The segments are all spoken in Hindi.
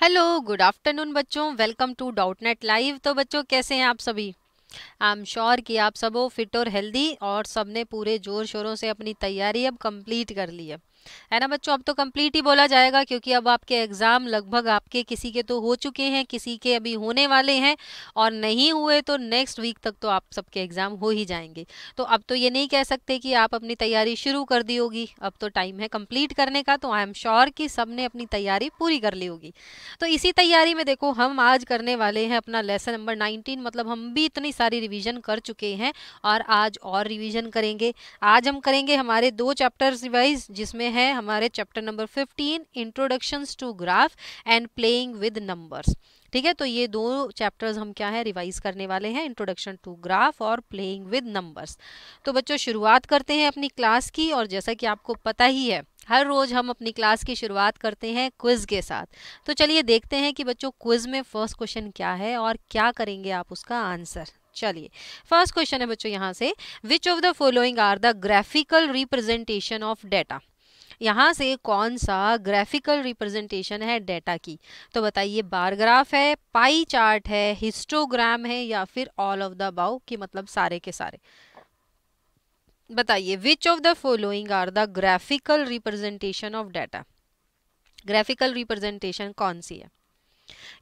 हेलो गुड आफ्टरनून बच्चों welcome to Doubtnut live तो बच्चों कैसे हैं आप सभी आई एम श्योर कि आप सब हो फिट और हेल्दी और सबने पूरे ज़ोर शोरों से अपनी तैयारी अब कंप्लीट कर ली है है ना बच्चों अब तो कंप्लीट ही बोला जाएगा क्योंकि अब आपके एग्ज़ाम लगभग आपके किसी के तो हो चुके हैं किसी के अभी होने वाले हैं और नहीं हुए तो नेक्स्ट वीक तक तो आप सबके एग्ज़ाम हो ही जाएंगे तो अब तो ये नहीं कह सकते कि आप अपनी तैयारी शुरू कर दी होगी अब तो टाइम है कंप्लीट करने का तो आई एम श्योर कि सब ने अपनी तैयारी पूरी कर ली होगी तो इसी तैयारी में देखो हम आज करने वाले हैं अपना लेसन नंबर नाइनटीन मतलब हम भी इतनी सारी रिविज़न कर चुके हैं और आज और रिविज़न करेंगे आज हम करेंगे हमारे दो चैप्टर्स वाइज जिसमें है हमारे chapter number 15 introductions to graph and playing with numbers ठीक है तो ये दो चैप्टर्स हम क्या है रिवाइज करने वाले हैं इंट्रोडक्शन टू ग्राफ और प्लेइंग विद नंबर्स तो बच्चों शुरुआत करते हैं अपनी क्लास की और जैसा कि आपको पता ही है हर रोज़ हम अपनी क्लास की शुरुआत करते हैं क्विज़ के साथ तो चलिए देखते हैं कि बच्चों क्विज़ में फ़र्स्ट क्वेश्चन क्या है और क्या करेंगे आप उसका आंसर चलिए फर्स्ट क्वेश्चन है बच्चों यहाँ से which of the following are the graphical representation of data यहाँ से कौन सा ग्राफिकल रिप्रेजेंटेशन है डेटा की तो बताइए बारग्राफ है पाई चार्ट है हिस्टोग्राम है या फिर ऑल ऑफ द बाउ के मतलब सारे के सारे बताइए which of the following are the graphical representation of data graphical representation कौन सी है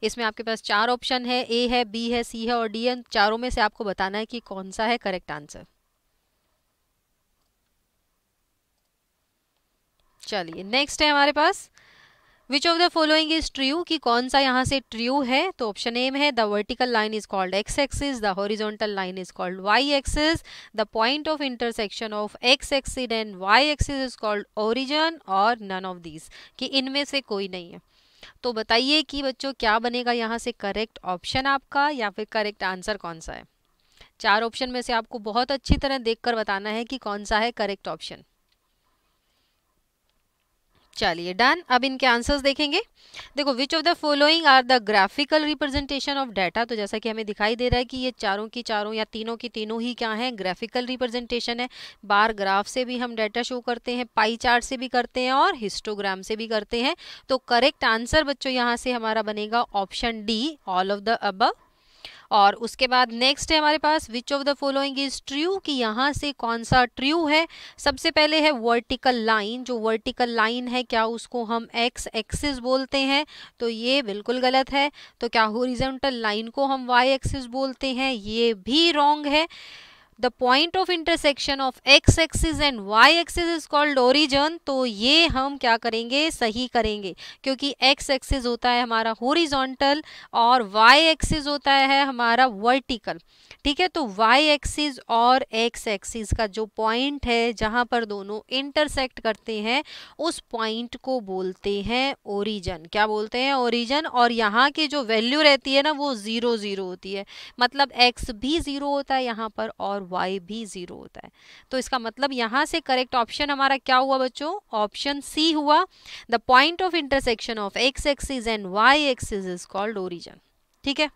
इसमें आपके पास चार ऑप्शन है ए है बी है सी है और डी है चारों में से आपको बताना है कि कौन सा है करेक्ट आंसर चलिए नेक्स्ट है हमारे पास which of the following is true कि कौन सा यहाँ से ट्रू है तो ऑप्शन एम है the vertical line is called X axis the horizontal line is called Y axis the point of intersection of X axis and Y axis is called origin और नन ऑफ दिस कि इनमें से कोई नहीं है तो बताइए कि बच्चों क्या बनेगा यहाँ से करेक्ट ऑप्शन आपका या फिर करेक्ट आंसर कौन सा है चार ऑप्शन में से आपको बहुत अच्छी तरह देखकर बताना है कि कौन सा है करेक्ट ऑप्शन चलिए डन अब इनके आंसर्स देखेंगे देखो which of the following are the graphical representation of data तो जैसा कि हमें दिखाई दे रहा है कि ये चारों की चारों या तीनों की तीनों ही क्या है ग्राफिकल रिप्रेजेंटेशन है बार ग्राफ से भी हम डाटा शो करते हैं पाई चार्ट से भी करते हैं और हिस्टोग्राम से भी करते हैं तो करेक्ट आंसर बच्चों यहाँ से हमारा बनेगा option D all of the above और उसके बाद नेक्स्ट है हमारे पास which of the following is true कि यहाँ से कौन सा ट्रू है सबसे पहले है वर्टिकल लाइन जो वर्टिकल लाइन है क्या उसको हम एक्स एक्सिस बोलते हैं तो ये बिल्कुल गलत है तो क्या होरिजेंटल लाइन को हम वाई एक्सिस बोलते हैं ये भी रॉन्ग है the point of intersection of X axis and Y axis is called origin तो ये हम क्या करेंगे सही करेंगे क्योंकि एक्स एक्सिस होता है हमारा horizontal और वाई एक्सिस होता है हमारा वर्टिकल ठीक है तो वाई एक्सिस और एक्स एक्सिस का जो पॉइंट है जहाँ पर दोनों इंटरसेक्ट करते हैं उस पॉइंट को बोलते हैं ओरिजन क्या बोलते हैं ओरिजन और यहाँ की जो वैल्यू रहती है ना वो ज़ीरो ज़ीरो होती है मतलब एक्स भी ज़ीरो होता है यहाँ पर और और y भी ज़ीरो होता है तो इसका मतलब यहाँ से करेक्ट ऑप्शन हमारा क्या हुआ बच्चों ऑप्शन सी हुआ the point of intersection of X axis and Y axis is called origin ठीक है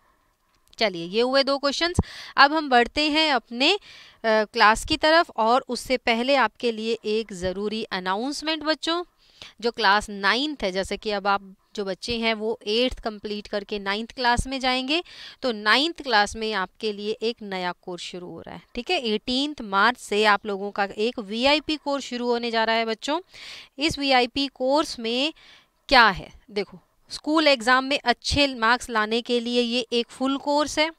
चलिए ये हुए दो क्वेश्चंस अब हम बढ़ते हैं अपने आ, क्लास की तरफ और उससे पहले आपके लिए एक ज़रूरी अनाउंसमेंट बच्चों जो क्लास नाइन्थ है जैसे कि अब आप जो बच्चे हैं वो एट्थ कंप्लीट करके नाइन्थ क्लास में जाएंगे तो नाइन्थ क्लास में आपके लिए एक नया कोर्स शुरू हो रहा है ठीक है एटीनथ मार्च से आप लोगों का एक वीआईपी कोर्स शुरू होने जा रहा है बच्चों इस वीआईपी कोर्स में क्या है देखो स्कूल एग्ज़ाम में अच्छे मार्क्स लाने के लिए ये एक फुल कोर्स है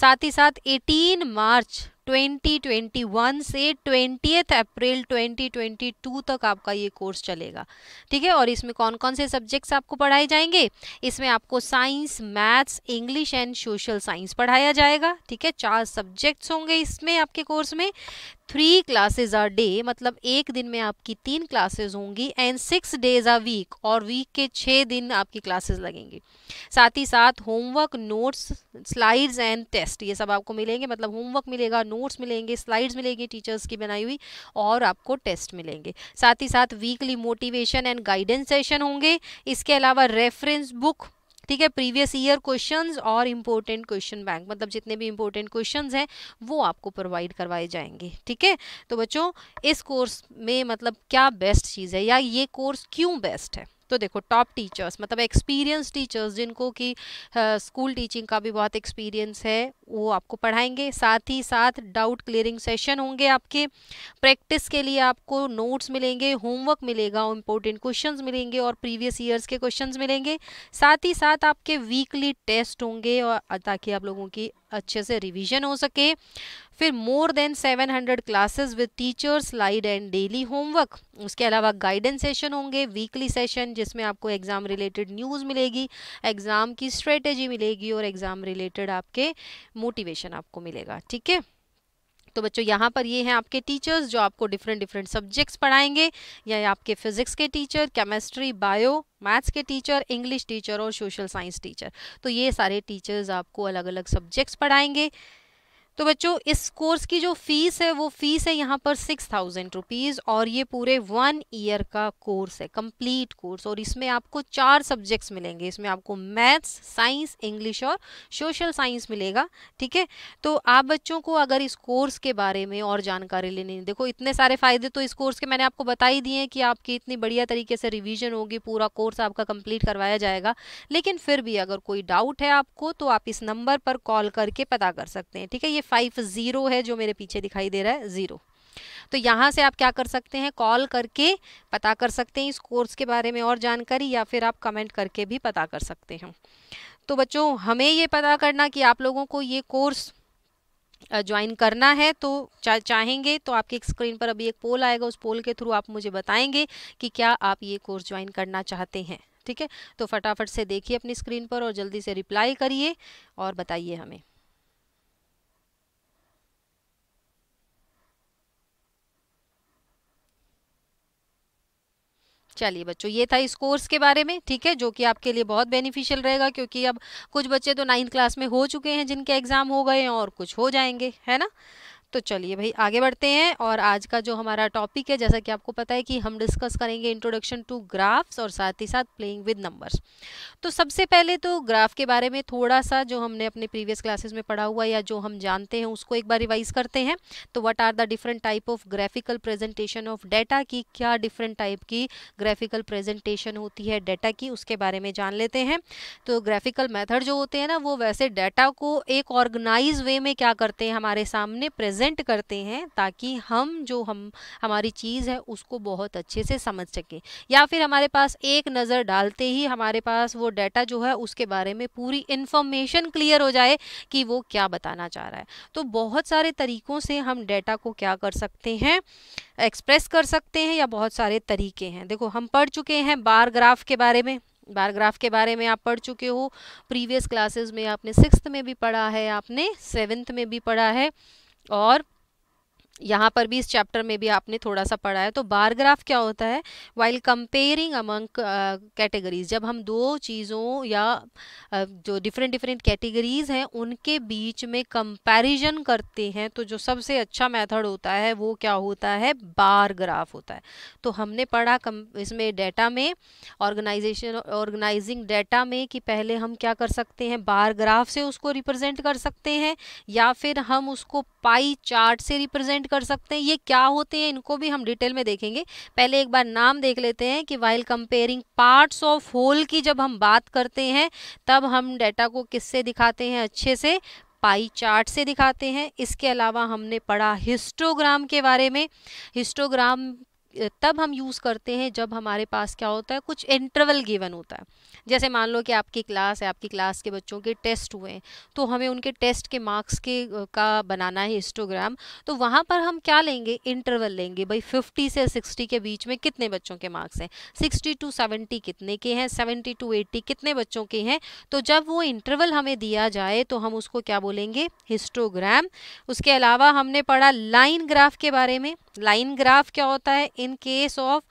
साथ ही साथ 18 मार्च 2021 से ट्वेंटी अप्रैल 2022 तक आपका ये कोर्स चलेगा ठीक है और इसमें कौन कौन से सब्जेक्ट्स आपको पढ़ाए जाएंगे इसमें आपको science maths English and social science पढ़ाया जाएगा ठीक है चार सब्जेक्ट्स होंगे इसमें आपके कोर्स में थ्री क्लासेज आर डे मतलब एक दिन में आपकी तीन क्लासेज होंगी and six days are week और वीक के छः दिन आपकी क्लासेज लगेंगी साथ ही साथ homework notes slides and test ये सब आपको मिलेंगे मतलब होमवर्क मिलेगा नोट्स मिलेंगे स्लाइड्स मिलेंगी टीचर्स की बनाई हुई और आपको टेस्ट मिलेंगे साथ ही साथ weekly motivation and guidance session होंगे इसके अलावा रेफरेंस बुक ठीक है प्रीवियस ईयर क्वेश्चंस और इम्पोर्टेंट क्वेश्चन बैंक मतलब जितने भी इम्पोर्टेंट क्वेश्चंस हैं वो आपको प्रोवाइड करवाए जाएंगे ठीक है तो बच्चों इस कोर्स में मतलब क्या बेस्ट चीज़ है या ये कोर्स क्यों बेस्ट है तो देखो टॉप टीचर्स मतलब एक्सपीरियंस टीचर्स जिनको कि स्कूल टीचिंग का भी बहुत एक्सपीरियंस है वो आपको पढ़ाएंगे साथ ही साथ डाउट क्लियरिंग सेशन होंगे आपके प्रैक्टिस के लिए आपको नोट्स मिलेंगे होमवर्क मिलेगा इंपॉर्टेंट क्वेश्चंस मिलेंगे और प्रीवियस ईयर्स के क्वेश्चंस मिलेंगे साथ ही साथ आपके वीकली टेस्ट होंगे और ताकि आप लोगों की अच्छे से रिवीजन हो सके फिर more than 700 classes with teachers live and daily homework उसके अलावा गाइडेंस सेशन होंगे वीकली सेशन जिसमें आपको एग्ज़ाम रिलेटेड न्यूज़ मिलेगी एग्ज़ाम की स्ट्रेटेजी मिलेगी और एग्ज़ाम रिलेटेड आपके मोटिवेशन आपको मिलेगा ठीक है तो बच्चों यहाँ पर ये हैं आपके टीचर्स जो आपको डिफरेंट डिफरेंट सब्जेक्ट्स पढ़ाएंगे या आपके फिजिक्स के टीचर केमिस्ट्री बायो मैथ्स के टीचर इंग्लिश टीचर और सोशल साइंस टीचर तो ये सारे टीचर्स आपको अलग अलग सब्जेक्ट्स पढ़ाएंगे तो बच्चों इस कोर्स की जो फीस है वो फीस है यहाँ पर सिक्स थाउजेंड रुपीज़ और ये पूरे वन ईयर का कोर्स है कंप्लीट कोर्स और इसमें आपको चार सब्जेक्ट्स मिलेंगे इसमें आपको मैथ्स साइंस इंग्लिश और सोशल साइंस मिलेगा ठीक है तो आप बच्चों को अगर इस कोर्स के बारे में और जानकारी लेनी देखो इतने सारे फ़ायदे तो इस कोर्स के मैंने आपको बता ही दिए हैं कि आपकी इतनी बढ़िया तरीके से रिविज़न होगी पूरा कोर्स आपका कंप्लीट करवाया जाएगा लेकिन फिर भी अगर कोई डाउट है आपको तो आप इस नंबर पर कॉल करके पता कर सकते हैं ठीक है ये फाइव ज़ीरो है जो मेरे पीछे दिखाई दे रहा है ज़ीरो तो यहाँ से आप क्या कर सकते हैं कॉल करके पता कर सकते हैं इस कोर्स के बारे में और जानकारी या फिर आप कमेंट करके भी पता कर सकते हैं तो बच्चों हमें ये पता करना कि आप लोगों को ये कोर्स ज्वाइन करना है तो चा, चाहेंगे तो आपके स्क्रीन पर अभी एक पोल आएगा उस पोल के थ्रू आप मुझे बताएंगे कि क्या आप ये कोर्स ज्वाइन करना चाहते हैं ठीक है तो फटाफट से देखिए अपनी स्क्रीन पर और जल्दी से रिप्लाई करिए और बताइए हमें चलिए बच्चों ये था इस कोर्स के बारे में ठीक है जो कि आपके लिए बहुत बेनिफिशियल रहेगा क्योंकि अब कुछ बच्चे तो नाइन्थ क्लास में हो चुके हैं जिनके एग्ज़ाम हो गए हैं और कुछ हो जाएंगे है ना तो चलिए भाई आगे बढ़ते हैं और आज का जो हमारा टॉपिक है जैसा कि आपको पता है कि हम डिस्कस करेंगे इंट्रोडक्शन टू ग्राफ्स और साथ ही साथ प्लेइंग विद नंबर्स तो सबसे पहले तो ग्राफ के बारे में थोड़ा सा जो हमने अपने प्रीवियस क्लासेस में पढ़ा हुआ या जो हम जानते हैं उसको एक बार रिवाइज करते हैं तो what are the different type of graphical presentation of data की क्या डिफरेंट टाइप की ग्राफिकल प्रेजेंटेशन होती है डेटा की उसके बारे में जान लेते हैं तो ग्राफिकल मैथड जो होते हैं ना वो वैसे डेटा को एक ऑर्गेनाइज वे में क्या करते हैं हमारे सामने प्रेजेंट प्रेजेंट करते हैं ताकि हम जो हम हमारी चीज़ है उसको बहुत अच्छे से समझ सकें या फिर हमारे पास एक नज़र डालते ही हमारे पास वो डाटा जो है उसके बारे में पूरी इन्फॉर्मेशन क्लियर हो जाए कि वो क्या बताना चाह रहा है तो बहुत सारे तरीक़ों से हम डाटा को क्या कर सकते हैं एक्सप्रेस कर सकते हैं या बहुत सारे तरीके हैं देखो हम पढ़ चुके हैं बार ग्राफ के बारे में बार ग्राफ के बारे में आप पढ़ चुके हो प्रीवियस क्लासेस में आपने सिक्स में भी पढ़ा है आपने सेवेंथ में भी पढ़ा है और यहाँ पर भी इस चैप्टर में भी आपने थोड़ा सा पढ़ा है तो बार ग्राफ क्या होता है वाइल कंपेयरिंग अमंग कैटेगरीज जब हम दो चीज़ों या uh, जो डिफरेंट डिफरेंट कैटेगरीज हैं उनके बीच में कंपैरिजन करते हैं तो जो सबसे अच्छा मेथड होता है वो क्या होता है बार ग्राफ होता है तो हमने पढ़ा कम इसमें डेटा में ऑर्गेनाइजेशन ऑर्गेनाइजिंग डेटा में कि पहले हम क्या कर सकते हैं बार ग्राफ से उसको रिप्रेजेंट कर सकते हैं या फिर हम उसको पाई चार्ट से रिप्रेजेंट कमेंट कर सकते हैं ये क्या होते हैं इनको भी हम डिटेल में देखेंगे पहले एक बार नाम देख लेते हैं कि while comparing parts of whole की जब हम बात करते हैं तब हम डेटा को किससे दिखाते हैं अच्छे से पाई चार्ट से दिखाते हैं इसके अलावा हमने पढ़ा हिस्टोग्राम के बारे में हिस्टोग्राम तब हम यूज़ करते हैं जब हमारे पास क्या होता है कुछ इंटरवल गिवन होता है जैसे मान लो कि आपकी क्लास है आपकी क्लास के बच्चों के टेस्ट हुए हैं तो हमें उनके टेस्ट के मार्क्स के का बनाना है हिस्टोग्राम तो वहाँ पर हम क्या लेंगे इंटरवल लेंगे भाई फिफ्टी से सिक्सटी के बीच में कितने बच्चों के मार्क्स हैं सिक्सटी टू सेवेंटी कितने के हैं सेवेंटी टू एट्टी कितने बच्चों के हैं तो जब वो इंटरवल हमें दिया जाए तो हम उसको क्या बोलेंगे हिस्टोग्राम उसके अलावा हमने पढ़ा लाइन ग्राफ के बारे में लाइन ग्राफ क्या होता है in case of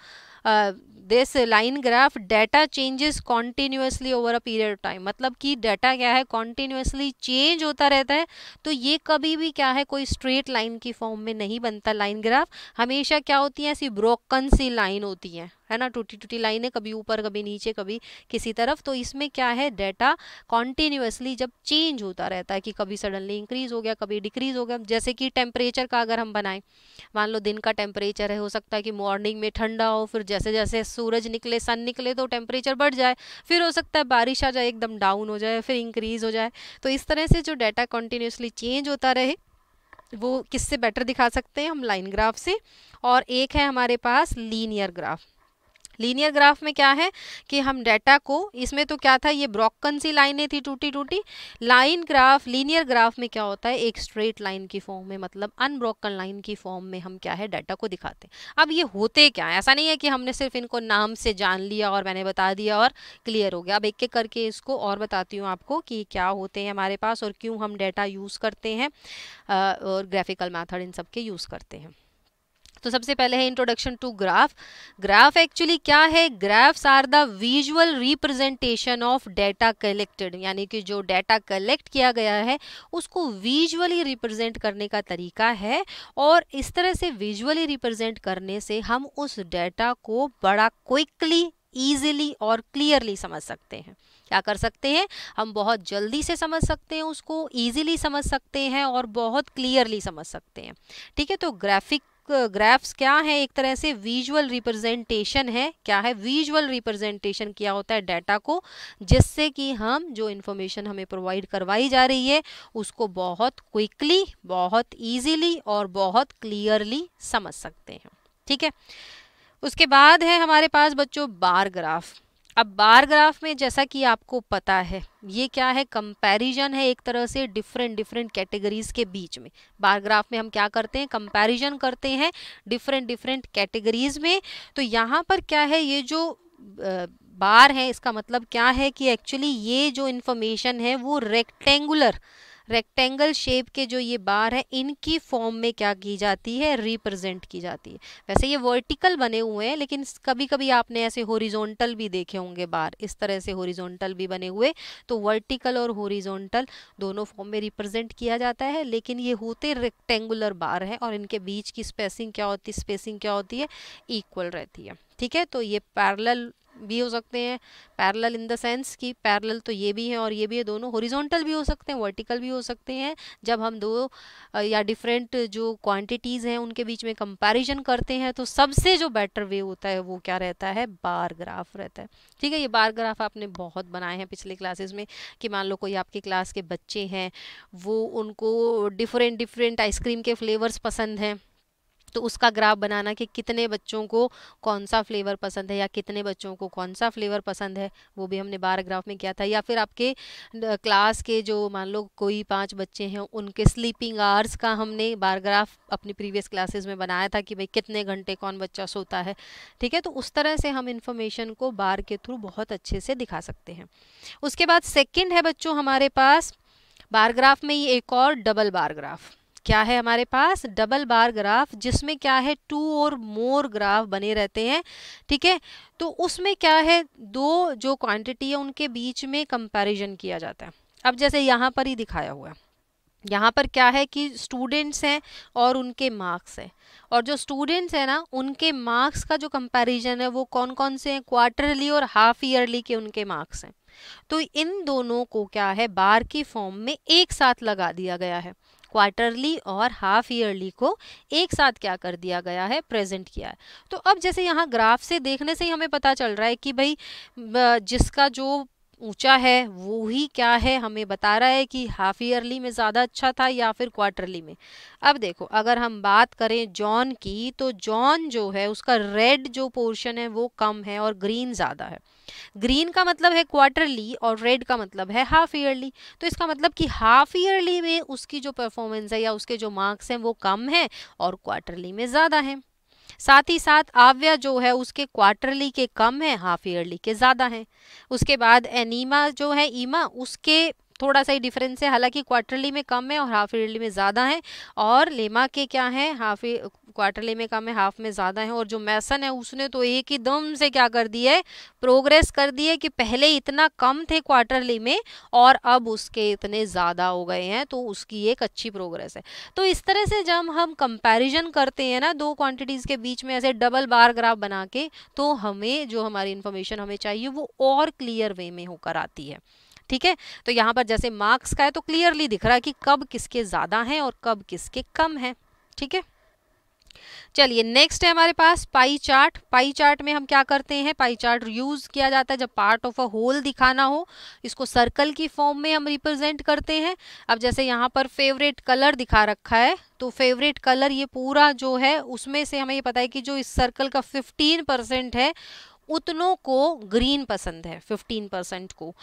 this line graph data changes continuously over a period of time मतलब कि डेटा क्या है कॉन्टिन्यूसली चेंज होता रहता है तो ये कभी भी क्या है कोई स्ट्रेट लाइन की फॉर्म में नहीं बनता लाइन ग्राफ हमेशा क्या होती है ऐसी ब्रोकन सी लाइन होती है है ना टूटी टूटी लाइन है कभी ऊपर कभी नीचे कभी किसी तरफ तो इसमें क्या है डेटा कॉन्टिन्यूसली जब चेंज होता रहता है कि कभी सडनली इंक्रीज हो गया कभी डिक्रीज हो गया जैसे कि टेम्परेचर का अगर हम बनाएं मान लो दिन का टेम्परेचर है हो सकता है कि मॉर्निंग में ठंडा हो फिर जैसे जैसे सूरज निकले सन निकले तो टेम्परेचर बढ़ जाए फिर हो सकता है बारिश आ जाए एकदम डाउन हो जाए फिर इंक्रीज हो जाए तो इस तरह से जो डाटा कॉन्टिन्यूसली चेंज होता रहे वो किससे बेटर दिखा सकते हैं हम लाइन ग्राफ से और एक है हमारे पास लीनियर ग्राफ लीनियर ग्राफ में क्या है कि हम डाटा को इसमें तो क्या था ये ब्रोकन सी लाइनें थी टूटी टूटी लाइन ग्राफ लीनियर ग्राफ में क्या होता है एक स्ट्रेट लाइन की फॉर्म में मतलब अनब्रोकन लाइन की फॉर्म में हम क्या है डाटा को दिखाते हैं अब ये होते क्या है ऐसा नहीं है कि हमने सिर्फ इनको नाम से जान लिया और मैंने बता दिया और क्लियर हो गया अब एक एक करके इसको और बताती हूँ आपको कि क्या होते हैं हमारे पास और क्यों हम डाटा यूज़ करते हैं और ग्राफिकल मैथड इन सब के यूज़ करते हैं तो सबसे पहले है introduction to graph graph actually क्या है graphs are the visual representation of data collected यानी कि जो डेटा कलेक्ट किया गया है उसको विजुअली रिप्रेजेंट करने का तरीका है और इस तरह से विजुअली रिप्रेजेंट करने से हम उस डेटा को बड़ा क्विकली ईजिली और क्लियरली समझ सकते हैं क्या कर सकते हैं हम बहुत जल्दी से समझ सकते हैं उसको ईजिली समझ सकते हैं और बहुत क्लियरली समझ सकते हैं ठीक है तो ग्राफिक ग्राफ्स क्या है एक तरह से विजुअल रिप्रेजेंटेशन है क्या है विजुअल रिप्रेजेंटेशन किया होता है डाटा को जिससे कि हम जो इन्फॉर्मेशन हमें प्रोवाइड करवाई जा रही है उसको बहुत क्विकली बहुत ईजीली और बहुत क्लियरली समझ सकते हैं ठीक है उसके बाद है हमारे पास बच्चों बार ग्राफ अब बार ग्राफ में जैसा कि आपको पता है ये क्या है कंपैरिजन है एक तरह से डिफरेंट डिफरेंट कैटेगरीज के बीच में बार ग्राफ में हम क्या करते हैं कंपैरिजन करते हैं डिफरेंट डिफरेंट कैटेगरीज में तो यहाँ पर क्या है ये जो बार है इसका मतलब क्या है कि एक्चुअली ये जो इन्फॉर्मेशन है वो रेक्टेंगुलर रेक्टेंगल शेप के जो ये बार हैं इनकी फॉर्म में क्या की जाती है रिप्रेजेंट की जाती है वैसे ये वर्टिकल बने हुए हैं लेकिन कभी कभी आपने ऐसे होरिजोनटल भी देखे होंगे बार इस तरह से होरिजोनटल भी बने हुए तो वर्टिकल और होरिजोनटल दोनों फॉर्म में रिप्रेजेंट किया जाता है लेकिन ये होते रेक्टेंगुलर बार हैं और इनके बीच की स्पेसिंग क्या होती है स्पेसिंग क्या होती है इक्वल रहती है ठीक है तो ये पैरल भी हो सकते हैं पैरेलल इन द सेंस कि पैरेलल तो ये भी है और ये भी है दोनों हॉरिजॉन्टल भी हो सकते हैं वर्टिकल भी हो सकते हैं जब हम दो या डिफरेंट जो क्वांटिटीज़ हैं उनके बीच में कंपैरिजन करते हैं तो सबसे जो बेटर वे होता है वो क्या रहता है बार ग्राफ रहता है ठीक है ये बार ग्राफ आपने बहुत बनाए हैं पिछले क्लासेस में कि मान लो कोई आपके क्लास के बच्चे हैं वो उनको डिफरेंट डिफरेंट आइसक्रीम के फ्लेवर्स पसंद हैं तो उसका ग्राफ बनाना कि कितने बच्चों को कौन सा फ्लेवर पसंद है या कितने बच्चों को कौन सा फ्लेवर पसंद है वो भी हमने बार ग्राफ में किया था या फिर आपके क्लास के जो मान लो कोई पांच बच्चे हैं उनके स्लीपिंग आवर्स का हमने बार ग्राफ अपनी प्रीवियस क्लासेस में बनाया था कि भाई कितने घंटे कौन बच्चा सोता है ठीक है तो उस तरह से हम इन्फॉर्मेशन को बार के थ्रू बहुत अच्छे से दिखा सकते हैं उसके बाद सेकेंड है बच्चों हमारे पास बारग्राफ में ही एक और डबल बारग्राफ क्या है हमारे पास डबल बार ग्राफ जिसमें क्या है टू और मोर ग्राफ बने रहते हैं ठीक है तो उसमें क्या है दो जो क्वांटिटी है उनके बीच में कंपैरिजन किया जाता है अब जैसे यहाँ पर ही दिखाया हुआ है यहाँ पर क्या है कि स्टूडेंट्स हैं और उनके मार्क्स हैं और जो स्टूडेंट्स हैं ना उनके मार्क्स का जो कंपैरिजन है वो कौन कौन से हैं क्वार्टरली और हाफ ईयरली के उनके मार्क्स हैं तो इन दोनों को क्या है बार की फॉर्म में एक साथ लगा दिया गया है क्वार्टरली और हाफ ईयरली को एक साथ क्या कर दिया गया है प्रेजेंट किया है तो अब जैसे यहाँ ग्राफ से देखने से ही हमें पता चल रहा है कि भाई जिसका जो ऊंचा है वो ही क्या है हमें बता रहा है कि हाफ ईयरली में ज़्यादा अच्छा था या फिर क्वार्टरली में अब देखो अगर हम बात करें जॉन की तो जॉन जो है उसका रेड जो पोर्शन है वो कम है और ग्रीन ज़्यादा है ग्रीन का मतलब है क्वार्टरली और रेड का मतलब है हाफ ईयरली तो इसका मतलब कि हाफ ईयरली में उसकी जो परफॉर्मेंस है या उसके जो मार्क्स हैं वो कम हैं और क्वार्टरली में ज़्यादा हैं साथ ही साथ आव्य जो है उसके क्वार्टरली के कम है हाफ ईयरली के ज़्यादा हैं उसके बाद एनीमा जो है ईमा उसके थोड़ा सा ही डिफरेंस है हालांकि क्वार्टरली में कम है और हाफ ईयरली में ज़्यादा है और लेमा के क्या है हाफ क्वार्टरली में कम है हाफ में ज़्यादा है और जो मैसन है उसने तो एक ही दम से क्या कर दिया है प्रोग्रेस कर दी है कि पहले इतना कम थे क्वार्टरली में और अब उसके इतने ज़्यादा हो गए हैं तो उसकी एक अच्छी प्रोग्रेस है तो इस तरह से जब हम कंपेरिजन करते हैं ना दो क्वान्टिटीज के बीच में ऐसे डबल बार ग्राफ बना के तो हमें जो हमारी इन्फॉर्मेशन हमें चाहिए वो और क्लियर वे में होकर आती है ठीक है तो यहाँ पर जैसे मार्क्स का है तो क्लियरली दिख रहा है कि कब किसके ज़्यादा हैं और कब किसके कम हैं ठीक है चलिए नेक्स्ट है हमारे पास पाई चार्ट पाई चार्ट में हम क्या करते हैं पाई चार्ट यूज़ किया जाता है जब पार्ट ऑफ अ होल दिखाना हो इसको सर्कल की फॉर्म में हम रिप्रेजेंट करते हैं अब जैसे यहाँ पर फेवरेट कलर दिखा रखा है तो फेवरेट कलर ये पूरा जो है उसमें से हमें ये पता है कि जो इस सर्कल का 15 परसेंट है उतनों को ग्रीन पसंद है 15 परसेंट को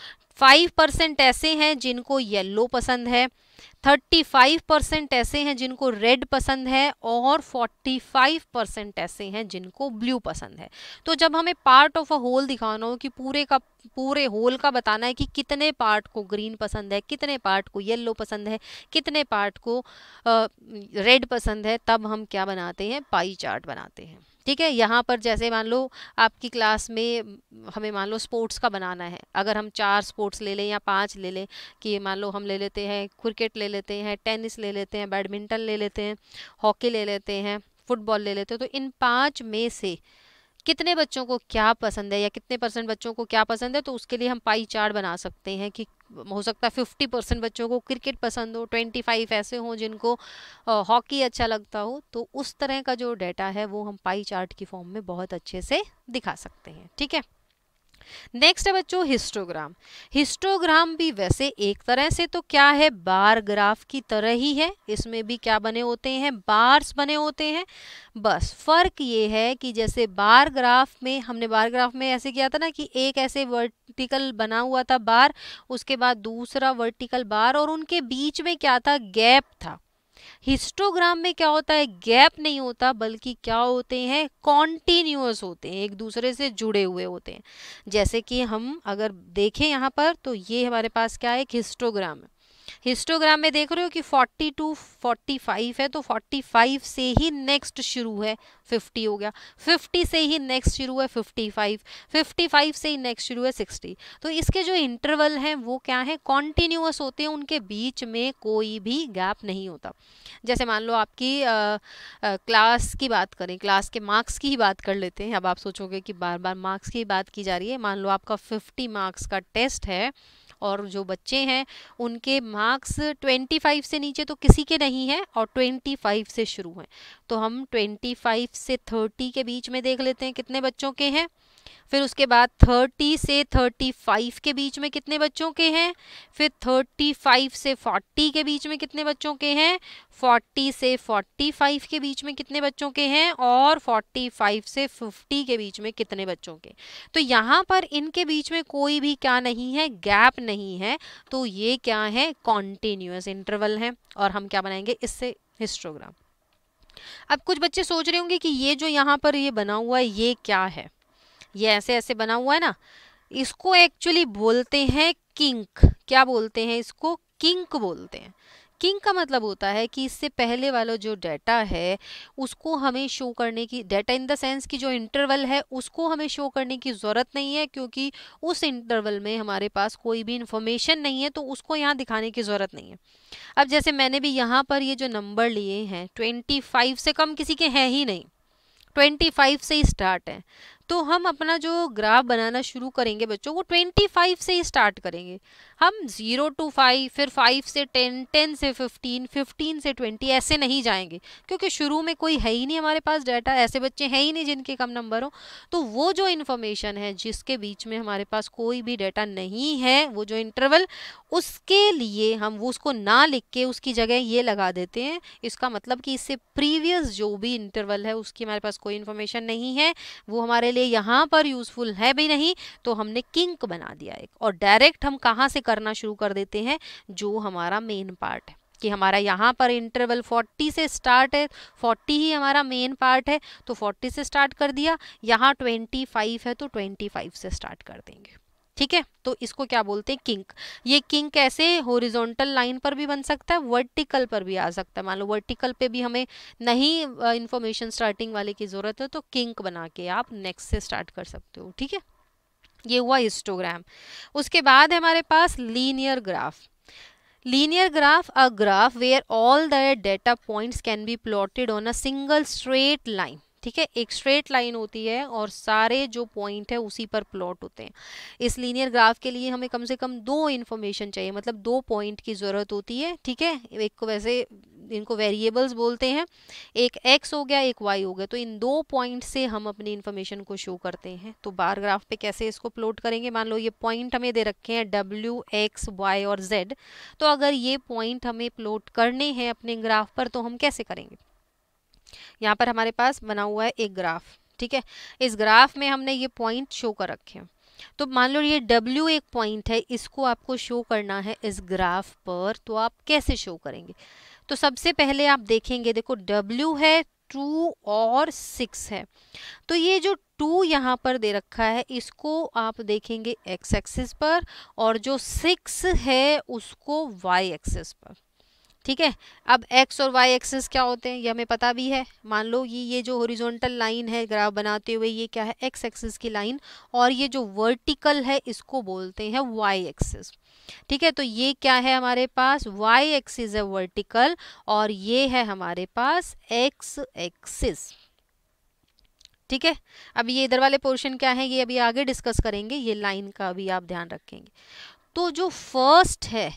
5 परसेंट ऐसे हैं जिनको येलो पसंद है 35 परसेंट ऐसे हैं जिनको रेड पसंद है और 45 परसेंट ऐसे हैं जिनको ब्लू पसंद है तो जब हमें पार्ट ऑफ अ होल दिखाना हो कि पूरे का पूरे होल का बताना है कि कितने पार्ट को ग्रीन पसंद है कितने पार्ट को येलो पसंद है कितने पार्ट को रेड पसंद है तब हम क्या बनाते हैं पाई चार्ट बनाते हैं ठीक है यहाँ पर जैसे मान लो आपकी क्लास में हमें मान लो स्पोर्ट्स का बनाना है अगर हम चार स्पोर्ट्स ले लें या पाँच ले लें कि मान लो हम ले लेते हैं क्रिकेट ले लेते हैं टेनिस ले लेते हैं बैडमिंटन ले लेते हैं हॉकी ले लेते हैं फुटबॉल ले लेते हैं तो इन पाँच में से कितने बच्चों को क्या पसंद है या कितने परसेंट बच्चों को क्या पसंद है तो उसके लिए हम पाई चार्ट बना सकते हैं कि हो सकता है फिफ्टी परसेंट बच्चों को क्रिकेट पसंद हो ट्वेंटी फाइव ऐसे हों जिनको हॉकी अच्छा लगता हो तो उस तरह का जो डाटा है वो हम पाई चार्ट की फॉर्म में बहुत अच्छे से दिखा सकते हैं ठीक है नेक्स्ट है बच्चों हिस्टोग्राम हिस्टोग्राम भी वैसे एक तरह से तो क्या है बार ग्राफ की तरह ही है इसमें भी क्या बने होते हैं बार्स बने होते हैं बस फर्क ये है कि जैसे बार ग्राफ में हमने बार ग्राफ में ऐसे किया था ना कि एक ऐसे वर्टिकल बना हुआ था बार उसके बाद दूसरा वर्टिकल बार और उनके बीच में क्या था गैप था हिस्टोग्राम में क्या होता है गैप नहीं होता बल्कि क्या होते हैं कॉन्टिन्यूस होते हैं एक दूसरे से जुड़े हुए होते हैं जैसे कि हम अगर देखें यहाँ पर तो ये हमारे पास क्या है एक हिस्टोग्राम है हिस्टोग्राम में देख रहे हो कि 42 45 है तो 45 से ही नेक्स्ट शुरू है 50 हो गया 50 से ही नेक्स्ट शुरू है 55 55 से ही नेक्स्ट शुरू है 60 तो इसके जो इंटरवल हैं वो क्या है कॉन्टिन्यूस होते हैं उनके बीच में कोई भी गैप नहीं होता जैसे मान लो आपकी आ, आ, क्लास की बात करें क्लास के मार्क्स की ही बात कर लेते हैं अब आप सोचोगे कि बार बार मार्क्स की बात की जा रही है मान लो आपका फिफ्टी मार्क्स का टेस्ट है और जो बच्चे हैं उनके मार्क्स 25 से नीचे तो किसी के नहीं है और 25 से शुरू हैं तो हम 25 से 30 के बीच में देख लेते हैं कितने बच्चों के हैं फिर उसके बाद 30 से 35 के बीच में कितने बच्चों के हैं फिर 35 से 40 के बीच में कितने बच्चों के हैं 40 से 45 के बीच में कितने बच्चों के हैं और 45 से 50 के बीच में कितने बच्चों के तो यहाँ पर इनके बीच में कोई भी क्या नहीं है गैप नहीं है तो ये क्या है कॉन्टिन्यूस इंटरवल है और हम क्या बनाएंगे इससे हिस्टोग्राम अब कुछ बच्चे सोच रहे होंगे कि ये जो यहाँ पर ये बना हुआ है ये क्या है ये ऐसे ऐसे बना हुआ है ना इसको एक्चुअली बोलते हैं किंक क्या बोलते हैं इसको किंक बोलते हैं किंग का मतलब होता है कि इससे पहले वाला जो डाटा है उसको हमें शो करने की डाटा इन द सेंस की जो इंटरवल है उसको हमें शो करने की ज़रूरत नहीं है क्योंकि उस इंटरवल में हमारे पास कोई भी इंफॉर्मेशन नहीं है तो उसको यहाँ दिखाने की ज़रूरत नहीं है अब जैसे मैंने भी यहाँ पर ये जो नंबर लिए हैं ट्वेंटी फाइव से कम किसी के हैं ही नहीं ट्वेंटी फाइव से ही स्टार्ट है तो हम अपना जो ग्राफ बनाना शुरू करेंगे बच्चों वो 25 से ही स्टार्ट करेंगे हम ज़ीरो टू फाइव फिर फाइव से टेन टेन से फिफ्टीन फिफ्टीन से ट्वेंटी ऐसे नहीं जाएंगे क्योंकि शुरू में कोई है ही नहीं हमारे पास डाटा ऐसे बच्चे हैं ही नहीं जिनके कम नंबर हो तो वो जो इन्फॉर्मेशन है जिसके बीच में हमारे पास कोई भी डाटा नहीं है वो जो इंटरवल उसके लिए हम वो उसको ना लिख के उसकी जगह ये लगा देते हैं इसका मतलब कि इससे प्रीवियस जो भी इंटरवल है उसकी हमारे पास कोई इन्फॉर्मेशन नहीं है वो हमारे लिए यहाँ पर यूजफुल है भी नहीं तो हमने किंक बना दिया एक और डायरेक्ट हम कहाँ से करना शुरू कर देते हैं जो हमारा मेन पार्ट है कि हमारा यहाँ पर इंटरवल 40 से स्टार्ट है 40 ही हमारा मेन पार्ट है तो 40 से स्टार्ट कर दिया यहाँ 25 है तो 25 से स्टार्ट कर देंगे ठीक है तो इसको क्या बोलते हैं किंक ये किंक ऐसे होरिजोनटल लाइन पर भी बन सकता है वर्टिकल पर भी आ सकता है मान लो वर्टिकल पे भी हमें नहीं इंफॉर्मेशन स्टार्टिंग वाले की ज़रूरत है तो किंक बना के आप नेक्स्ट से स्टार्ट कर सकते हो ठीक है ये हुआ हिस्टोग्राम उसके बाद हमारे पास linear graph linear graph a graph where all the data points can be plotted on a single straight line ठीक है एक स्ट्रेट लाइन होती है और सारे जो पॉइंट है उसी पर प्लॉट होते हैं इस लीनियर ग्राफ के लिए हमें कम से कम दो इन्फॉर्मेशन चाहिए मतलब दो पॉइंट की ज़रूरत होती है ठीक है एक को वैसे इनको वेरिएबल्स बोलते हैं एक एक्स हो गया एक वाई हो गया तो इन दो पॉइंट से हम अपनी इन्फॉर्मेशन को शो करते हैं तो बार ग्राफ पे कैसे इसको प्लॉट करेंगे मान लो ये पॉइंट हमें दे रखे हैं डब्ल्यू एक्स वाई और जेड तो अगर ये पॉइंट हमें प्लॉट करने हैं अपने ग्राफ पर तो हम कैसे करेंगे यहाँ पर हमारे पास बना हुआ है एक ग्राफ ठीक है इस ग्राफ में हमने ये पॉइंट शो कर रखे हैं तो मान लो ये W एक पॉइंट है इसको आपको शो करना है इस ग्राफ पर तो आप कैसे शो करेंगे तो सबसे पहले आप देखेंगे देखो W है टू और सिक्स है तो ये जो टू यहाँ पर दे रखा है इसको आप देखेंगे एक्स एक्सेस पर और जो सिक्स है उसको वाई एक्सेस पर ठीक है अब एक्स और वाई एक्सेस क्या होते हैं ये हमें पता भी है मान लो ये ये जो हॉरिजॉन्टल लाइन है ग्राफ बनाते हुए ये क्या है एक्स एक्सेस की लाइन और ये जो वर्टिकल है इसको बोलते हैं वाई एक्सेस ठीक है तो ये क्या है हमारे पास वाई एक्सिस है वर्टिकल और ये है हमारे पास एक्स एक्सिस ठीक है अब ये इधर वाले पोर्शन क्या है ये अभी आगे डिस्कस करेंगे ये लाइन का अभी आप ध्यान रखेंगे तो जो फर्स्ट है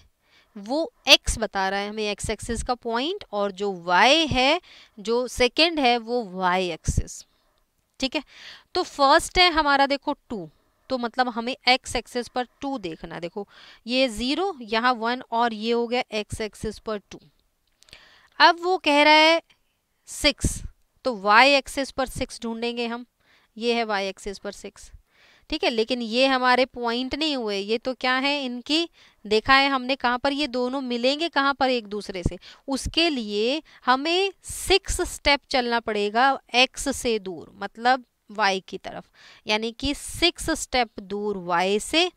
वो x बता रहा है हमें x एक्सिस का पॉइंट और जो y है जो सेकेंड है वो y एक्सिस ठीक है तो फर्स्ट है हमारा देखो टू तो मतलब हमें x एक्सिस पर टू देखना है देखो ये ज़ीरो यहाँ वन और ये हो गया x एक्सिस पर टू अब वो कह रहा है सिक्स तो y एक्सिस पर सिक्स ढूंढेंगे हम ये है y एक्सिस पर सिक्स ठीक है लेकिन ये हमारे पॉइंट नहीं हुए ये तो क्या है इनकी देखा है हमने कहाँ पर ये दोनों मिलेंगे कहाँ पर एक दूसरे से उसके लिए हमें सिक्स स्टेप चलना पड़ेगा एक्स से दूर मतलब वाई की तरफ यानी कि सिक्स स्टेप दूर वाई से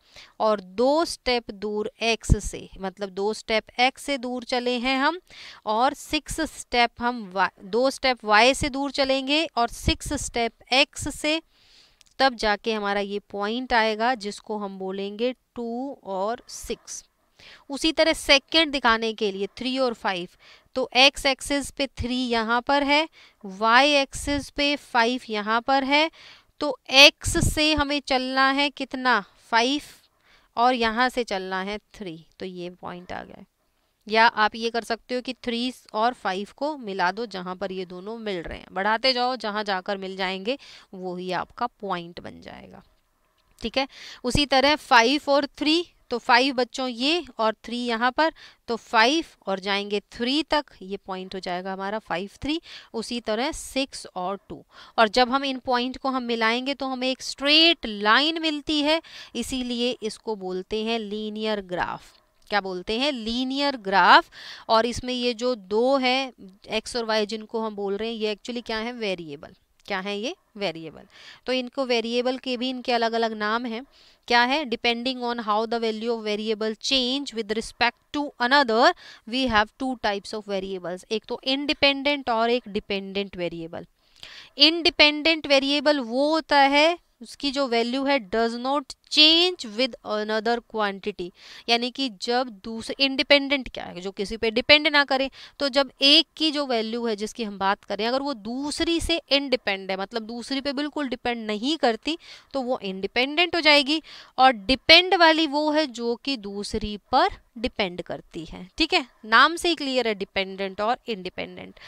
और दो स्टेप दूर एक्स से मतलब दो स्टेप एक्स से दूर चले हैं हम और सिक्स स्टेप हम दो स्टेप वाई से दूर चलेंगे और सिक्स स्टेप एक्स से तब जाके हमारा ये पॉइंट आएगा जिसको हम बोलेंगे टू और सिक्स उसी तरह सेकेंड दिखाने के लिए थ्री और फाइव तो एक्स एक्सिस पे थ्री यहाँ पर है वाई एक्सिस पे फाइव यहाँ पर है तो एक्स से हमें चलना है कितना फाइव और यहाँ से चलना है थ्री तो ये पॉइंट आ गया या आप ये कर सकते हो कि थ्री और फाइव को मिला दो जहाँ पर ये दोनों मिल रहे हैं बढ़ाते जाओ जहाँ जाकर मिल जाएंगे वो ही आपका पॉइंट बन जाएगा ठीक है उसी तरह फाइव और थ्री तो फाइव बच्चों ये और थ्री यहाँ पर तो फाइव और जाएंगे थ्री तक ये पॉइंट हो जाएगा हमारा फाइव थ्री उसी तरह सिक्स और टू और जब हम इन पॉइंट को हम मिलाएंगे तो हमें एक स्ट्रेट लाइन मिलती है इसीलिए इसको बोलते हैं लीनियर ग्राफ क्या बोलते हैं लीनियर ग्राफ और इसमें ये जो दो है एक्स और वाई जिनको हम बोल रहे हैं ये एक्चुअली क्या है वेरिएबल क्या है ये वेरिएबल तो इनको वेरिएबल के भी इनके अलग अलग नाम हैं क्या है depending on how the value of variable change with respect to another we have two types of variables एक तो इनडिपेंडेंट और एक डिपेंडेंट वेरिएबल इनडिपेंडेंट वेरिएबल वो होता है उसकी जो वैल्यू है does not change with another quantity यानी कि जब दूसरे इंडिपेंडेंट क्या है जो किसी पे डिपेंड ना करे तो जब एक की जो वैल्यू है जिसकी हम बात करें अगर वो दूसरी से इनडिपेंड है मतलब दूसरी पे बिल्कुल डिपेंड नहीं करती तो वो इंडिपेंडेंट हो जाएगी और डिपेंड वाली वो है जो कि दूसरी पर डिपेंड करती है ठीक है नाम से ही क्लियर है डिपेंडेंट और इंडिपेंडेंट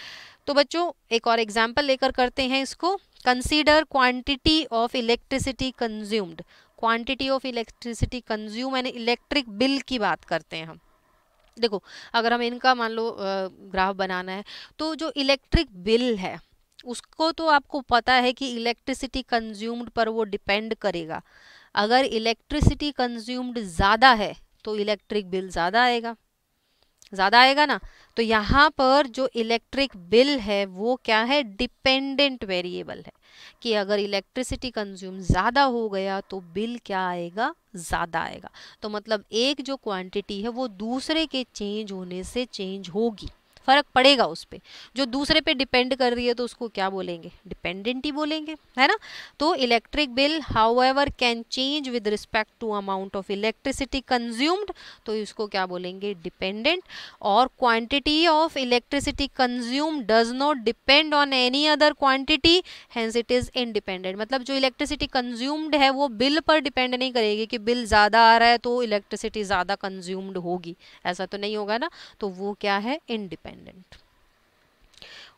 तो बच्चों एक और एग्जाम्पल लेकर करते हैं इसको consider quantity of electricity consumed quantity of electricity consume यानी इलेक्ट्रिक बिल की बात करते हैं हम देखो अगर हम इनका मान लो ग्राफ बनाना है तो जो इलेक्ट्रिक बिल है उसको तो आपको पता है कि इलेक्ट्रिसिटी कंज्यूम्ड पर वो डिपेंड करेगा अगर इलेक्ट्रिसिटी कंज्यूम्ड ज़्यादा है तो इलेक्ट्रिक बिल ज़्यादा आएगा ज़्यादा आएगा ना तो यहाँ पर जो इलेक्ट्रिक बिल है वो क्या है डिपेंडेंट वेरिएबल है कि अगर इलेक्ट्रिसिटी कंज्यूम ज़्यादा हो गया तो बिल क्या आएगा ज़्यादा आएगा तो मतलब एक जो क्वांटिटी है वो दूसरे के चेंज होने से चेंज होगी फ़र्क पड़ेगा उस पर जो दूसरे पे डिपेंड कर रही है तो उसको क्या बोलेंगे डिपेंडेंट ही बोलेंगे है ना तो electric bill however can change with respect to amount of electricity consumed तो इसको क्या बोलेंगे डिपेंडेंट और quantity of electricity consume does not depend on any other quantity hence it is independent मतलब जो इलेक्ट्रिसिटी कंज्यूम्ड है वो बिल पर डिपेंड नहीं करेगी कि बिल ज़्यादा आ रहा है तो इलेक्ट्रिसिटी ज़्यादा कंज्यूम्ड होगी ऐसा तो नहीं होगा ना तो वो क्या है इनडिपेंडेंट डिपेंडेंट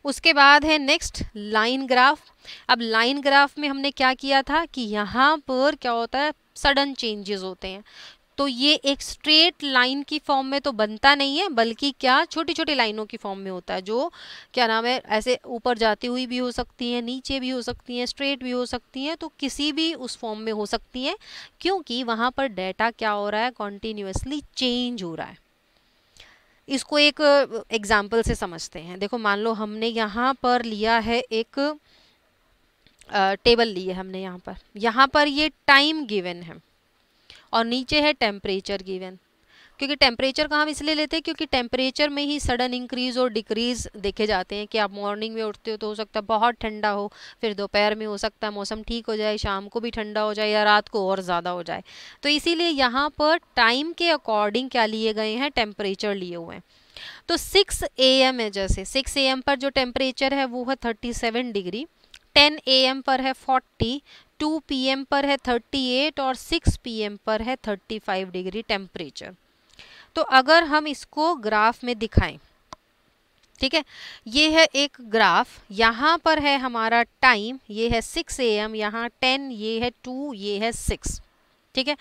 उसके बाद है नेक्स्ट लाइन ग्राफ अब लाइन ग्राफ में हमने क्या किया था कि यहाँ पर क्या होता है सडन चेंजेस होते हैं तो ये एक स्ट्रेट लाइन की फॉर्म में तो बनता नहीं है बल्कि क्या छोटी छोटी लाइनों की फॉर्म में होता है जो क्या नाम है ऐसे ऊपर जाती हुई भी हो सकती हैं नीचे भी हो सकती हैं स्ट्रेट भी हो सकती हैं तो किसी भी उस फॉर्म में हो सकती हैं क्योंकि वहाँ पर डेटा क्या हो रहा है कॉन्टीन्यूसली चेंज हो रहा है इसको एक एग्जाम्पल से समझते हैं देखो मान लो हमने यहाँ पर लिया है एक टेबल ली है हमने यहाँ पर यहाँ पर ये टाइम गिवन है और नीचे है टेम्परेचर गिवन क्योंकि टेम्परेचर का हम इसलिए लेते हैं क्योंकि टेम्परेचर में ही सडन इंक्रीज़ और डिक्रीज़ देखे जाते हैं कि आप मॉर्निंग में उठते हो तो हो सकता है बहुत ठंडा हो फिर दोपहर में हो सकता है मौसम ठीक हो जाए शाम को भी ठंडा हो जाए या रात को और ज़्यादा हो जाए तो इसीलिए यहाँ पर टाइम के अकॉर्डिंग क्या लिए गए हैं टेम्परेचर लिए हुए हैं तो ए एम है जैसे सिक्स एम पर जो टेम्परेचर है वो है सेवन डिग्री ए एम पर है टू 2 एम पर है 38 और 6 एम पर है 35 डिग्री टेम्परेचर तो अगर हम इसको ग्राफ में दिखाएं ठीक है ये है एक ग्राफ यहाँ पर है हमारा टाइम ये है सिक्स ए एम यहाँ टेन ये है टू ये है सिक्स ठीक है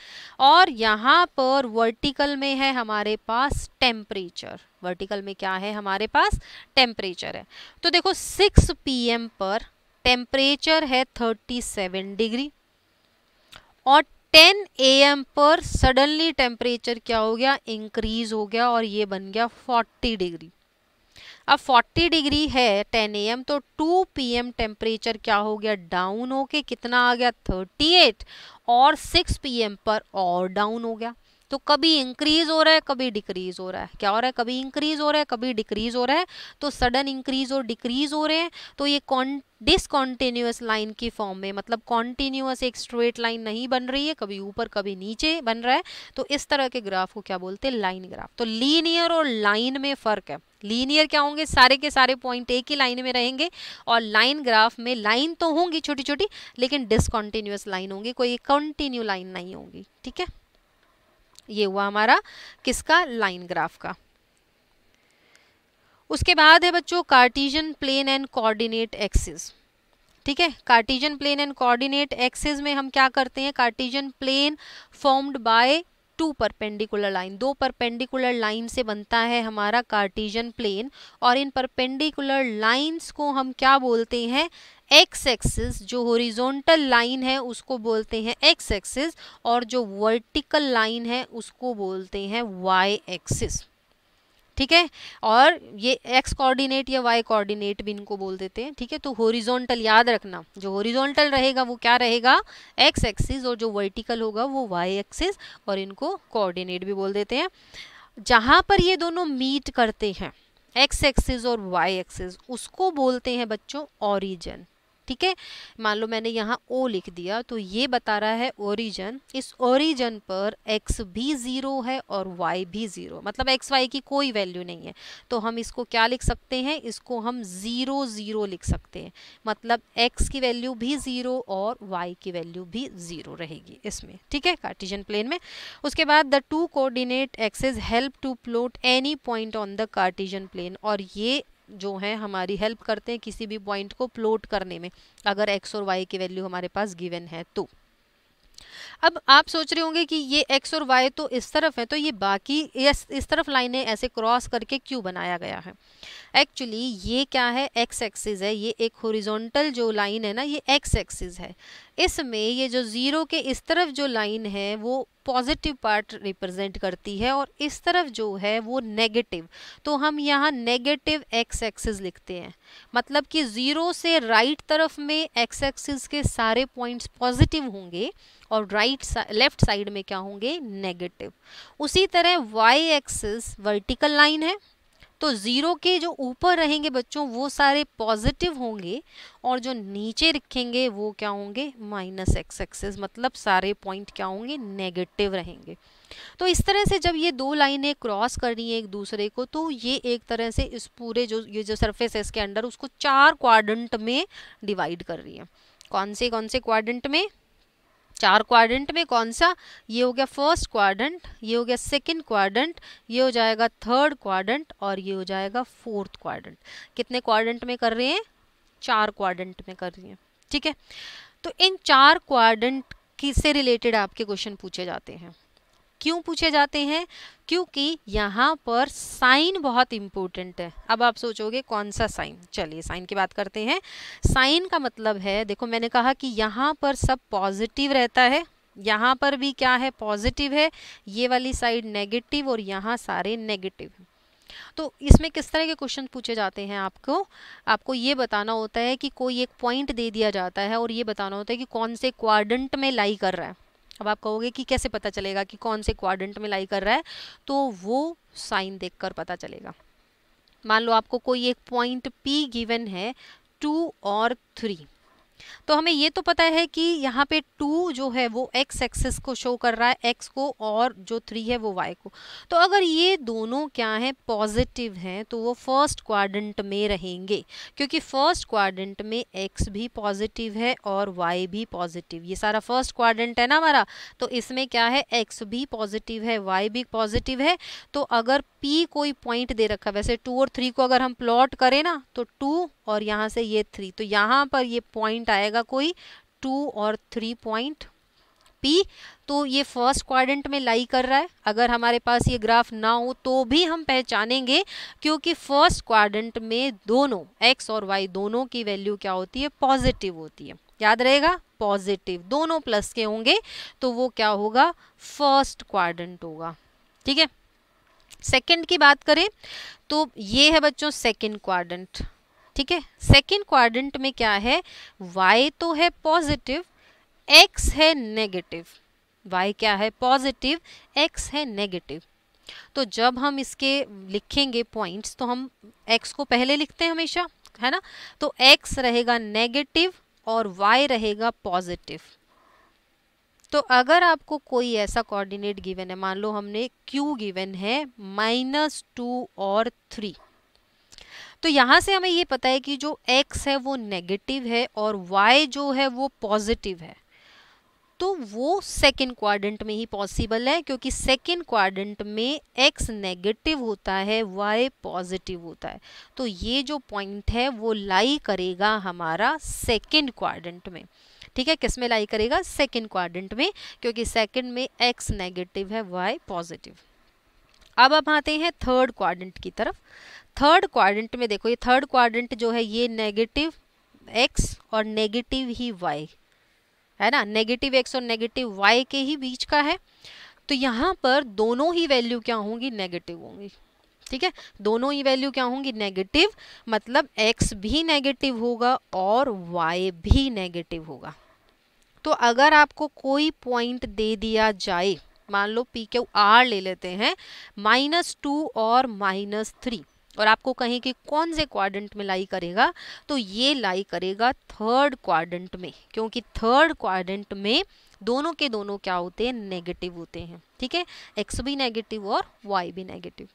और यहाँ पर वर्टिकल में है हमारे पास टेम्परेचर वर्टिकल में क्या है हमारे पास टेम्परेचर है तो देखो सिक्स एम पर टेम्परेचर है थर्टी सेवन डिग्री और ए एम पर सडनली टेम्परेचर क्या हो गया इंक्रीज हो गया और ये बन गया फोर्टी डिग्री अब 40 डिग्री है 10 एम तो 2 एम टेम्परेचर क्या हो गया डाउन होके कितना आ गया 38 और 6 एम पर और डाउन हो गया तो कभी इंक्रीज हो रहा है कभी डिक्रीज हो रहा है क्या हो रहा है कभी इंक्रीज हो रहा है कभी डिक्रीज हो रहा है तो सडन इंक्रीज और डिक्रीज हो रहे हैं तो ये कॉन डिसकॉन्टिन्यूस लाइन की फॉर्म में मतलब कॉन्टिन्यूस एक स्ट्रेट लाइन नहीं बन रही है कभी ऊपर कभी नीचे बन रहा है तो इस तरह के ग्राफ को क्या बोलते हैं लाइन ग्राफ तो लीनियर और लाइन में फ़र्क है लीनियर क्या होंगे सारे के सारे पॉइंट एक ही लाइन में रहेंगे और लाइन ग्राफ में लाइन तो होंगी छोटी छोटी लेकिन डिसकॉन्टिन्यूस लाइन होंगी कोई कंटिन्यू लाइन नहीं होगी ठीक है ये हुआ हमारा किसका लाइन ग्राफ का उसके बाद है बच्चों Cartesian plane and coordinate axis ठीक है Cartesian plane and coordinate axis में हम क्या करते हैं Cartesian plane formed by two perpendicular line दो परपेंडिकुलर लाइन से बनता है हमारा कार्टिजन प्लेन और इन परपेंडिकुलर लाइंस को हम क्या बोलते हैं एक्स एक्सिस जो होरिजोनटल लाइन है उसको बोलते हैं एक्स एक्सिस और जो वर्टिकल लाइन है उसको बोलते हैं वाई एक्सिस ठीक है और ये एक्स कोऑर्डिनेट या वाई कोऑर्डिनेट भी इनको बोल देते हैं ठीक है तो होरिजोनटल याद रखना जो होरिजोनटल रहेगा वो क्या रहेगा एक्स एक्सिस और जो वर्टिकल होगा वो वाई एक्सिस और इनको कोऑर्डिनेट भी बोल देते हैं जहाँ पर ये दोनों मीट करते हैं एक्स एक्सिस और वाई एक्सिस उसको बोलते हैं बच्चों ओरिजन ठीक है मान लो मैंने यहाँ ओ लिख दिया तो ये बता रहा है ओरिजन इस ओरिजन पर एक्स भी ज़ीरो है और वाई भी ज़ीरो मतलब एक्स वाई की कोई वैल्यू नहीं है तो हम इसको क्या लिख सकते हैं इसको हम ज़ीरो ज़ीरो लिख सकते हैं मतलब एक्स की वैल्यू भी ज़ीरो और वाई की वैल्यू भी ज़ीरो रहेगी इसमें ठीक है कार्टिजन प्लेन में उसके बाद the two coordinate axes help to plot any point on the Cartesian plane और ये जो हैं हमारी हेल्प करते हैं किसी भी पॉइंट को प्लॉट करने में अगर एक्स और वाई की वैल्यू हमारे पास गिवन है तो अब आप सोच रहे होंगे कि ये एक्स और वाई तो इस तरफ है तो ये बाकी इस इस तरफ लाइनें ऐसे क्रॉस करके क्यों बनाया गया है एक्चुअली ये क्या है एक्स एक्सिस है ये एक हॉरिजॉन्टल जो लाइन है ना ये एक्स एक्सिस है इसमें ये जो ज़ीरो के इस तरफ जो लाइन है वो पॉजिटिव पार्ट रिप्रेजेंट करती है और इस तरफ जो है वो नेगेटिव तो हम यहाँ नेगेटिव एक्स एक्सिस लिखते हैं मतलब कि ज़ीरो से राइट तरफ में एक्स एक्सिस के सारे पॉइंट्स पॉजिटिव होंगे और राइट लेफ्ट साइड में क्या होंगे नेगेटिव उसी तरह वाई एक्सिस वर्टिकल लाइन है तो ज़ीरो के जो ऊपर रहेंगे बच्चों वो सारे पॉजिटिव होंगे और जो नीचे रखेंगे वो क्या होंगे माइनस एक्स एक्सेस मतलब सारे पॉइंट क्या होंगे नेगेटिव रहेंगे तो इस तरह से जब ये दो लाइनें क्रॉस कर रही हैं एक दूसरे को तो ये एक तरह से इस पूरे जो ये जो सरफेस है इसके अंडर उसको चार क्वाड्रेंट में डिवाइड कर रही है कौन से कौन से क्वाड्रेंट में चार क्वाड्रेंट में कौन सा ये हो गया फर्स्ट क्वाड्रेंट ये हो गया सेकंड क्वाड्रेंट ये हो जाएगा थर्ड क्वाड्रेंट और ये हो जाएगा फोर्थ क्वाड्रेंट कितने क्वाड्रेंट में कर रहे हैं चार क्वाड्रेंट में कर रही हैं ठीक है तो इन चार क्वाड्रेंट की से रिलेटेड आपके क्वेश्चन पूछे जाते हैं क्यों पूछे जाते हैं क्योंकि यहाँ पर साइन बहुत इम्पोर्टेंट है अब आप सोचोगे कौन सा साइन चलिए साइन की बात करते हैं साइन का मतलब है देखो मैंने कहा कि यहाँ पर सब पॉजिटिव रहता है यहाँ पर भी क्या है पॉजिटिव है ये वाली साइड नेगेटिव और यहाँ सारे नेगेटिव तो इसमें किस तरह के क्वेश्चन पूछे जाते हैं आपको आपको ये बताना होता है कि कोई एक पॉइंट दे दिया जाता है और ये बताना होता है कि कौन से क्वाड्रेंट में लाई कर रहा है अब आप कहोगे कि कैसे पता चलेगा कि कौन से क्वाड्रेंट में लाई कर रहा है तो वो साइन देखकर पता चलेगा मान लो आपको कोई एक पॉइंट पी गिवन है टू और थ्री तो हमें ये तो पता है कि यहाँ पे टू जो है वो एक्स एक्सेस को शो कर रहा है एक्स को और जो थ्री है वो वाई को तो अगर ये दोनों क्या हैं पॉजिटिव हैं तो वो फर्स्ट क्वाड्रेंट में रहेंगे क्योंकि फर्स्ट क्वाड्रेंट में एक्स भी पॉजिटिव है और वाई भी पॉजिटिव ये सारा फर्स्ट क्वाड्रेंट है ना हमारा तो इसमें क्या है एक्स भी पॉजिटिव है वाई भी पॉजिटिव है तो अगर पी कोई पॉइंट दे रखा वैसे टू और थ्री को अगर हम प्लॉट करें ना तो टू और यहाँ से ये थ्री तो यहाँ पर ये पॉइंट आएगा कोई टू और थ्री पॉइंट पी तो ये फर्स्ट क्वाड्रेंट में लाई कर रहा है अगर हमारे पास ये ग्राफ ना हो तो भी हम पहचानेंगे क्योंकि फर्स्ट क्वाड्रेंट में दोनों एक्स और वाई दोनों की वैल्यू क्या होती है पॉजिटिव होती है याद रहेगा पॉजिटिव दोनों प्लस के होंगे तो वो क्या होगा फर्स्ट क्वाड्रेंट होगा ठीक है सेकंड की बात करें तो ये है बच्चों सेकंड क्वाड्रेंट ठीक है सेकेंड क्वाड्रेंट में क्या है वाई तो है पॉजिटिव एक्स है नेगेटिव वाई क्या है पॉजिटिव एक्स है नेगेटिव तो जब हम इसके लिखेंगे पॉइंट्स तो हम एक्स को पहले लिखते हैं हमेशा है ना तो एक्स रहेगा नेगेटिव और वाई रहेगा पॉजिटिव तो अगर आपको कोई ऐसा कोऑर्डिनेट गिवन है मान लो हमने क्यू गिवन है माइनस टू और थ्री तो यहाँ से हमें ये पता है कि जो एक्स है वो नेगेटिव है और वाई जो है वो पॉजिटिव है तो वो सेकेंड क्वाड्रेंट में ही पॉसिबल है क्योंकि सेकेंड क्वाड्रेंट में एक्स नेगेटिव होता है वाई पॉजिटिव होता है तो ये जो पॉइंट है वो लाई करेगा हमारा सेकेंड क्वाड्रेंट में ठीक है किस में लाई करेगा सेकेंड क्वाड्रेंट में क्योंकि सेकेंड में एक्स नेगेटिव है वाई पॉजिटिव अब हम आते हैं थर्ड क्वाड्रेंट की तरफ थर्ड क्वाड्रेंट में देखो ये थर्ड क्वाड्रेंट जो है ये नेगेटिव एक्स और नेगेटिव ही वाई है ना नेगेटिव एक्स और नेगेटिव वाई के ही बीच का है तो यहाँ पर दोनों ही वैल्यू क्या होंगी नेगेटिव होंगी ठीक है दोनों ही वैल्यू क्या होंगी नेगेटिव मतलब एक्स भी नेगेटिव होगा और वाई भी नेगेटिव होगा तो अगर आपको कोई पॉइंट दे दिया जाए मान लो पी क्यू आर ले लेते हैं माइनस टू और माइनस थ्री और आपको कहें कि कौन से क्वाड्रेंट में लाई करेगा तो ये लाई करेगा थर्ड क्वाड्रेंट में क्योंकि थर्ड क्वाड्रेंट में दोनों के दोनों क्या होते हैं नेगेटिव होते हैं ठीक है एक्स भी नेगेटिव और वाई भी नेगेटिव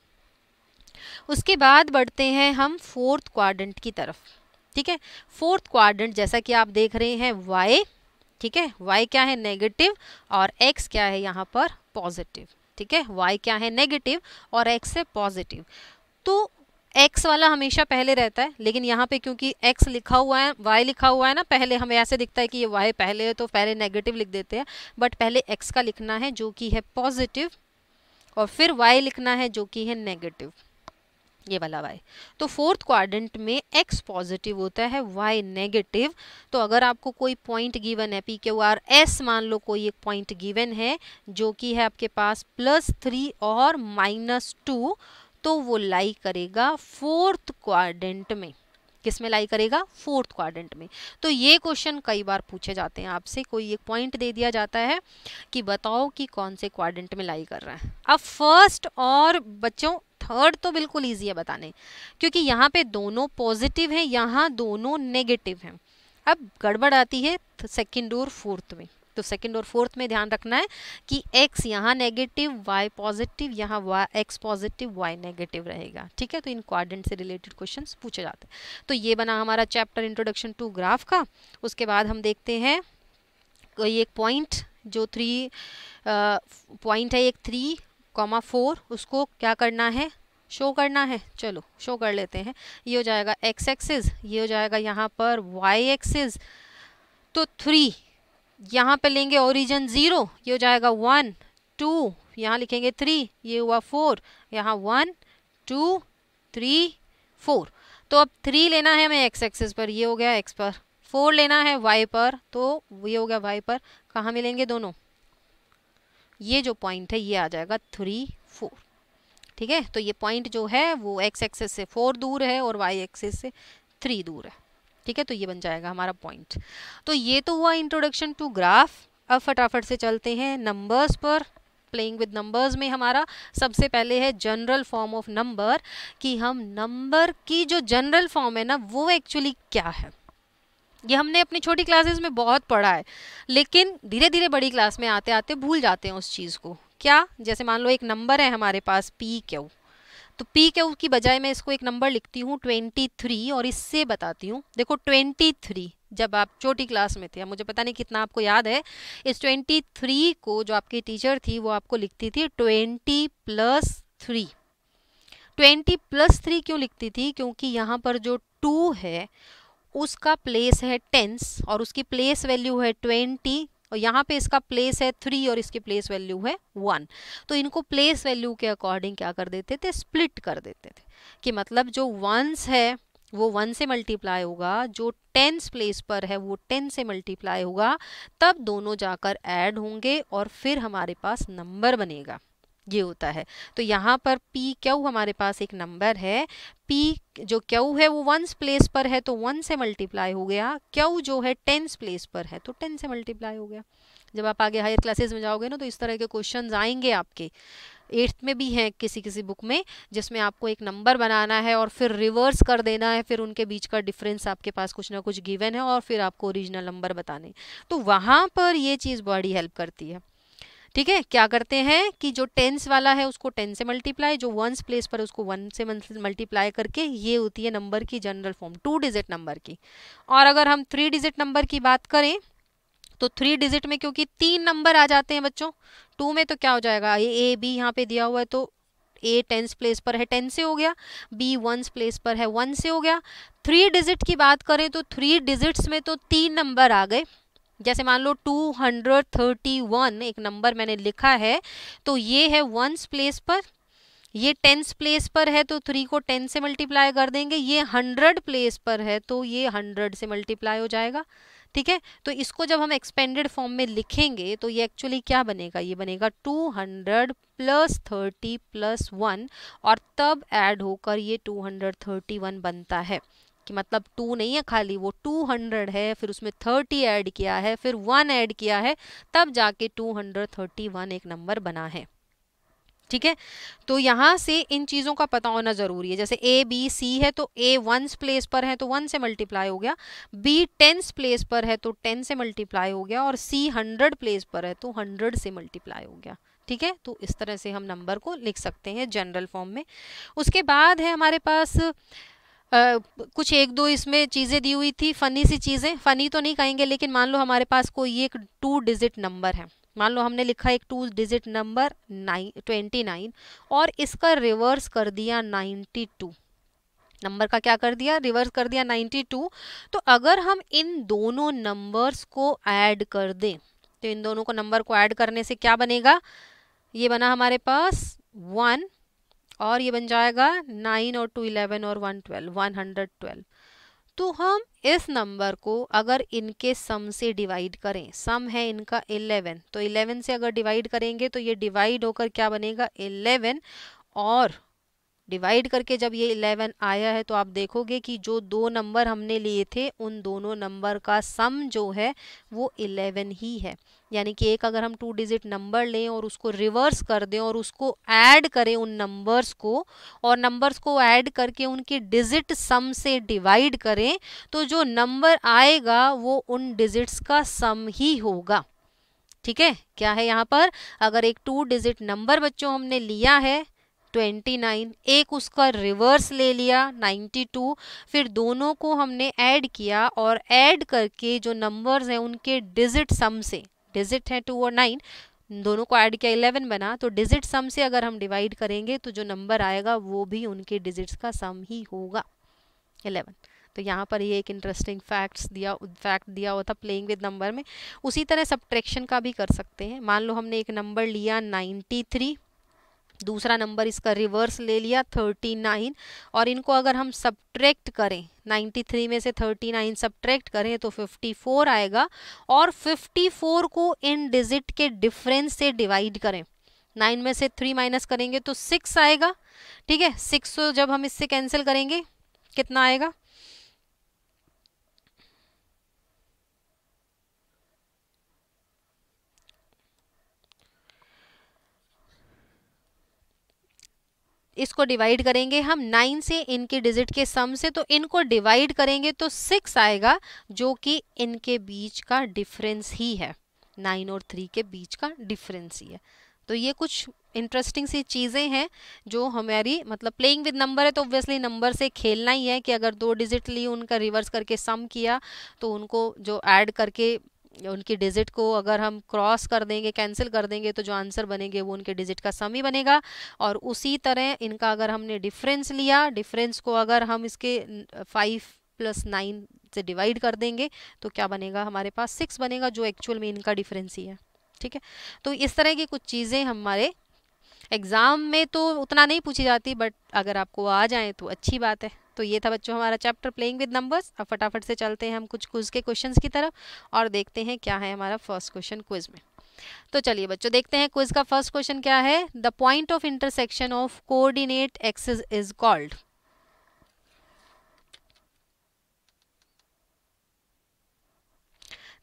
उसके बाद बढ़ते हैं हम फोर्थ क्वाड्रेंट की तरफ ठीक है फोर्थ क्वाड्रेंट जैसा कि आप देख रहे हैं वाई ठीक है वाई क्या है नेगेटिव और एक्स क्या है यहाँ पर पॉजिटिव ठीक है वाई क्या है नेगेटिव और एक्स है पॉजिटिव तो एक्स वाला हमेशा पहले रहता है लेकिन यहाँ पे क्योंकि एक्स लिखा हुआ है y लिखा हुआ है ना पहले हमें ऐसे दिखता है कि ये y पहले है तो पहले नेगेटिव लिख देते हैं बट पहले x का लिखना है जो कि है पॉजिटिव और फिर y लिखना है जो कि है नेगेटिव ये वाला वाई तो फोर्थ क्वाड्रेंट में एक्स पॉजिटिव होता है वाई नेगेटिव तो अगर आपको कोई पॉइंट गिवन है पी क्यू आर एस मान लो कोई एक पॉइंट गिवन है जो कि है आपके पास प्लस थ्री और माइनस टू तो वो लाई करेगा फोर्थ क्वाड्रेंट में किस में लाई करेगा फोर्थ क्वाड्रेंट में तो ये क्वेश्चन कई बार पूछे जाते हैं आपसे कोई एक पॉइंट दे दिया जाता है कि बताओ कि कौन से क्वाड्रेंट में लाई कर रहा है अब फर्स्ट और बच्चों थर्ड तो बिल्कुल ईजी है बताने क्योंकि यहाँ पे दोनों पॉजिटिव हैं यहाँ दोनों नेगेटिव हैं अब गड़बड़ आती है सेकेंड और फोर्थ में तो सेकंड और फोर्थ में ध्यान रखना है कि एक्स यहाँ नेगेटिव वाई पॉजिटिव यहाँ एक्स पॉजिटिव वाई नेगेटिव रहेगा ठीक है तो इन क्वाड्रेंट से रिलेटेड क्वेश्चन पूछे जाते हैं तो ये बना हमारा चैप्टर इंट्रोडक्शन टू ग्राफ का उसके बाद हम देखते हैं कोई तो एक पॉइंट जो थ्री पॉइंट है एक थ्री कॉमा फोर उसको क्या करना है शो करना है चलो शो कर लेते हैं ये हो जाएगा एक्स एक्सिस ये हो जाएगा यहाँ पर वाई एक्सिस तो थ्री यहाँ पे लेंगे ओरिजन ज़ीरो ये हो जाएगा वन टू यहाँ लिखेंगे थ्री ये हुआ फोर यहाँ वन टू थ्री फोर तो अब थ्री लेना है हमें एक्स एक्सेस पर ये हो गया एक्स पर फोर लेना है वाई पर तो ये हो गया वाई पर कहाँ मिलेंगे दोनों ये जो पॉइंट है ये आ जाएगा थ्री फोर ठीक है तो ये पॉइंट जो है वो एक्स एक्सेस से फोर दूर है और वाई एक्सेस से थ्री दूर है ठीक है तो ये बन जाएगा हमारा पॉइंट तो ये तो हुआ इंट्रोडक्शन टू ग्राफ अब फटाफट से चलते हैं नंबर्स पर प्लेइंग विद नंबर्स में हमारा सबसे पहले है जनरल फॉर्म ऑफ नंबर कि हम नंबर की जो जनरल फॉर्म है ना वो एक्चुअली क्या है ये हमने अपनी छोटी क्लासेस में बहुत पढ़ा है लेकिन धीरे धीरे बड़ी क्लास में आते आते भूल जाते हैं उस चीज़ को क्या जैसे मान लो एक नंबर है हमारे पास पी क्यू तो पी के उसकी बजाय मैं इसको एक नंबर लिखती हूँ ट्वेंटी थ्री और इससे बताती हूँ देखो ट्वेंटी थ्री जब आप छोटी क्लास में थे मुझे पता नहीं कितना आपको याद है इस ट्वेंटी थ्री को जो आपकी टीचर थी वो आपको लिखती थी twenty plus three twenty plus three क्यों लिखती थी क्योंकि यहाँ पर जो टू है उसका प्लेस है टेंस और उसकी प्लेस वैल्यू है ट्वेंटी और यहाँ पे इसका प्लेस है थ्री और इसकी प्लेस वैल्यू है वन तो इनको प्लेस वैल्यू के अकॉर्डिंग क्या कर देते थे स्प्लिट कर देते थे कि मतलब जो वंस है वो वन से मल्टीप्लाई होगा जो टेंस प्लेस पर है वो टेन से मल्टीप्लाई होगा तब दोनों जाकर ऐड होंगे और फिर हमारे पास नंबर बनेगा ये होता है तो यहाँ पर पी क्यू हमारे पास एक नंबर है पी जो क्यू है वो वंस प्लेस पर है तो वन से मल्टीप्लाई हो गया क्यू जो है टेंस प्लेस पर है तो टेन से मल्टीप्लाई हो गया जब आप आगे हायर क्लासेस में जाओगे ना तो इस तरह के क्वेश्चन आएंगे आपके एट्थ में भी हैं किसी किसी बुक में जिसमें आपको एक नंबर बनाना है और फिर रिवर्स कर देना है फिर उनके बीच का डिफरेंस आपके पास कुछ ना कुछ गिवन है और फिर आपको ओरिजिनल नंबर बताने तो वहाँ पर ये चीज़ बड़ी हेल्प करती है ठीक है क्या करते हैं कि जो टेंस वाला है उसको टेन से मल्टीप्लाई जो वंस प्लेस पर उसको वन से मल्टीप्लाई करके ये होती है नंबर की general form two digit number की और अगर हम थ्री डिजिट नंबर की बात करें तो थ्री डिजिट में क्योंकि तीन नंबर आ जाते हैं बच्चों टू में तो क्या हो जाएगा ये ए बी यहाँ पे दिया हुआ है तो ए टेंस प्लेस पर है टेन से हो गया बी वंस प्लेस पर है वन से हो गया थ्री डिजिट की बात करें तो थ्री डिजिट्स में तो तीन नंबर आ गए जैसे मान लो 231 एक नंबर मैंने लिखा है तो ये है वंस प्लेस पर ये टेंस प्लेस पर है तो थ्री को टेन से मल्टीप्लाई कर देंगे ये हंड्रेड प्लेस पर है तो ये हंड्रेड से मल्टीप्लाई हो जाएगा ठीक है तो इसको जब हम एक्सपेंडेड फॉर्म में लिखेंगे तो ये एक्चुअली क्या बनेगा ये बनेगा two hundred plus thirty plus one और तब ऐड होकर ये टू हंड्रेड थर्टी वन बनता है कि मतलब टू नहीं है खाली वो टू हंड्रेड है फिर उसमें थर्टी ऐड किया है फिर वन ऐड किया है तब जाके टू हंड्रेड थर्टी वन एक नंबर बना है ठीक है तो यहाँ से इन चीज़ों का पता होना ज़रूरी है जैसे ए बी सी है तो ए वंस प्लेस पर है तो वन से मल्टीप्लाई हो गया बी टेंस प्लेस पर है तो टेन से मल्टीप्लाई हो गया और सी हंड्रेड प्लेस पर है तो हंड्रेड से मल्टीप्लाई हो गया ठीक है तो इस तरह से हम नंबर को लिख सकते हैं जनरल फॉर्म में उसके बाद है हमारे पास कुछ एक दो इसमें चीज़ें दी हुई थी फ़नी सी चीज़ें फ़नी तो नहीं कहेंगे लेकिन मान लो हमारे पास कोई एक टू डिजिट नंबर है मान लो हमने लिखा एक two digit number nine twenty nine और इसका रिवर्स कर दिया नाइन्टी टू नंबर का क्या कर दिया रिवर्स कर दिया 92 तो अगर हम इन दोनों नंबर्स को ऐड कर दें तो इन दोनों को नंबर को ऐड करने से क्या बनेगा ये बना हमारे पास वन और ये बन जाएगा नाइन और टू इलेवन और one twelve one hundred twelve तो हम इस नंबर को अगर इनके सम से डिवाइड करें सम है इनका इलेवन तो इलेवन से अगर डिवाइड करेंगे तो ये डिवाइड होकर क्या बनेगा इलेवन और डिवाइड करके जब ये इलेवन आया है तो आप देखोगे कि जो दो नंबर हमने लिए थे उन दोनों नंबर का सम जो है वो इलेवन ही है यानी कि एक अगर हम टू डिजिट नंबर लें और उसको रिवर्स कर दें और उसको ऐड करें उन नंबर्स को और नंबर्स को ऐड करके उनके डिजिट सम से डिवाइड करें तो जो नंबर आएगा वो उन डिजिट्स का सम ही होगा ठीक है क्या है यहाँ पर अगर एक टू डिजिट नंबर बच्चों हमने लिया है 29 एक उसका रिवर्स ले लिया 92 फिर दोनों को हमने ऐड किया और ऐड करके जो नंबर्स हैं उनके डिजिट सम से डिजिट है टू और नाइन दोनों को ऐड किया इलेवन बना तो डिजिट सम से अगर हम डिवाइड करेंगे तो जो नंबर आएगा वो भी उनके डिजिट्स का सम ही होगा इलेवन तो यहाँ पर ये एक इंटरेस्टिंग फैक्ट्स दिया फैक्ट दिया हुआ था प्लेइंग विद नंबर में उसी तरह सब्ट्रैक्शन का भी कर सकते हैं मान लो हमने एक नंबर लिया नाइन्टी थ्री दूसरा नंबर इसका रिवर्स ले लिया थर्टी नाइन और इनको अगर हम सब्ट्रैक्ट करें नाइन्टी थ्री में से थर्टी नाइन सब्ट्रैक्ट करें तो फिफ्टी फोर आएगा और फिफ्टी फोर को इन डिजिट के डिफरेंस से डिवाइड करें नाइन में से थ्री माइनस करेंगे तो सिक्स आएगा ठीक है सिक्स जब हम इससे कैंसिल करेंगे कितना आएगा इसको डिवाइड करेंगे हम नाइन से इनके डिजिट के सम से तो इनको डिवाइड करेंगे तो सिक्स आएगा जो कि इनके बीच का डिफरेंस ही है नाइन और थ्री के बीच का डिफरेंस ही है तो ये कुछ इंटरेस्टिंग सी चीज़ें हैं जो हमारी मतलब प्लेइंग विद नंबर है तो ऑब्वियसली नंबर से खेलना ही है कि अगर दो डिजिट ली उनका रिवर्स करके सम किया तो उनको जो ऐड करके उनकी डिजिट को अगर हम क्रॉस कर देंगे कैंसिल कर देंगे तो जो आंसर बनेंगे वो उनके डिजिट का सम ही बनेगा और उसी तरह इनका अगर हमने डिफरेंस लिया डिफरेंस को अगर हम इसके फाइव प्लस नाइन से डिवाइड कर देंगे तो क्या बनेगा हमारे पास सिक्स बनेगा जो एक्चुअल में इनका डिफरेंस ही है ठीक है तो इस तरह की कुछ चीज़ें हमारे एग्ज़ाम में तो उतना नहीं पूछी जाती बट अगर आपको आ जाए तो अच्छी बात है तो ये था बच्चों हमारा चैप्टर प्लेइंग विद नंबर्स अब फटाफट से चलते हैं हम कुछ क्विज के क्वेश्चंस की तरफ और देखते हैं क्या है हमारा फर्स्ट क्वेश्चन क्विज में तो चलिए बच्चों देखते हैं क्विज का फर्स्ट क्वेश्चन क्या है the point of intersection of coordinate axes is called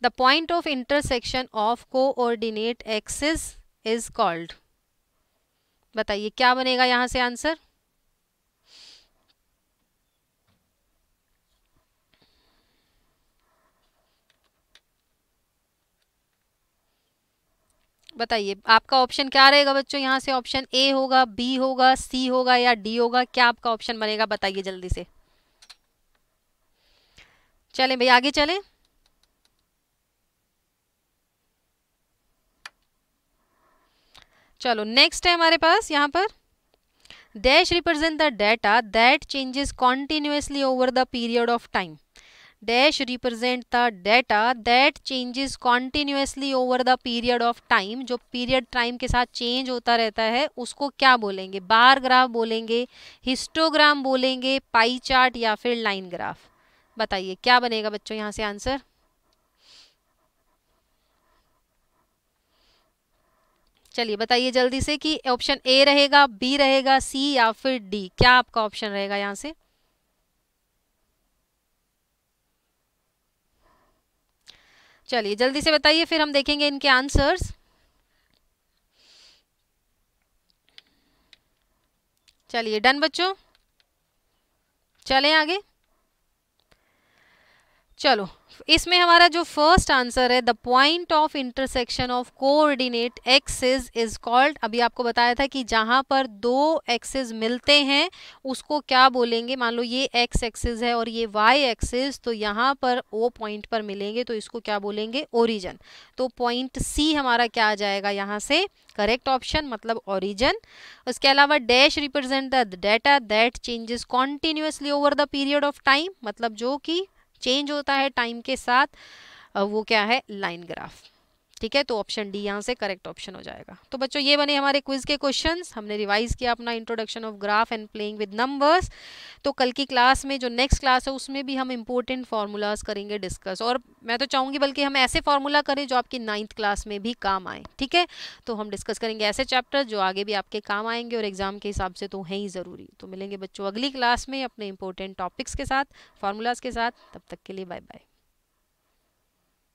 the point of intersection of coordinate axes is called बताइए क्या बनेगा यहाँ से आंसर बताइए आपका ऑप्शन क्या रहेगा बच्चों यहाँ से ऑप्शन ए होगा बी होगा सी होगा या डी होगा क्या आपका ऑप्शन बनेगा बताइए जल्दी से चलें भाई आगे चलें चलो नेक्स्ट है हमारे पास यहाँ पर dash represent the data that changes continuously over the period of time dash represent the data that changes continuously over the period of time जो पीरियड टाइम के साथ चेंज होता रहता है उसको क्या बोलेंगे बार ग्राफ बोलेंगे हिस्टोग्राम बोलेंगे पाई चार्ट या फिर लाइन ग्राफ बताइए क्या बनेगा बच्चों यहाँ से आंसर चलिए बताइए जल्दी से कि ऑप्शन ए रहेगा बी रहेगा सी या फिर डी क्या आपका ऑप्शन रहेगा यहाँ से चलिए जल्दी से बताइए फिर हम देखेंगे इनके आंसर्स चलिए डन बच्चों चलें आगे चलो इसमें हमारा जो फर्स्ट आंसर है the point of intersection of coordinate axes is called अभी आपको बताया था कि जहाँ पर दो एक्सेस मिलते हैं उसको क्या बोलेंगे मान लो ये एक्स एक्सेस है और ये वाई एक्सेस तो यहाँ पर ओ पॉइंट पर मिलेंगे तो इसको क्या बोलेंगे ओरिजन तो पॉइंट सी हमारा क्या आ जाएगा यहाँ से करेक्ट ऑप्शन मतलब ओरिजन उसके अलावा dash represent the data that changes continuously over the period of time मतलब जो कि चेंज होता है टाइम के साथ वो क्या है लाइन ग्राफ ठीक है तो ऑप्शन डी यहाँ से करेक्ट ऑप्शन हो जाएगा तो बच्चों ये बने हमारे क्विज के क्वेश्चन हमने रिवाइज किया अपना introduction of graph and playing with numbers तो कल की क्लास में जो नेक्स्ट क्लास है उसमें भी हम इंपॉर्टेंट फार्मूलाज करेंगे डिस्कस और मैं तो चाहूँगी बल्कि हम ऐसे फार्मूला करें जो आपकी नाइन्थ क्लास में भी काम आए ठीक है तो हम डिस्कस करेंगे ऐसे चैप्टर जो आगे भी आपके काम आएंगे और एग्जाम के हिसाब से तो हैं ही ज़रूरी तो मिलेंगे बच्चों अगली क्लास में अपने इंपॉर्टेंट टॉपिक्स के साथ फार्मूलाज के साथ तब तक के लिए बाय बाय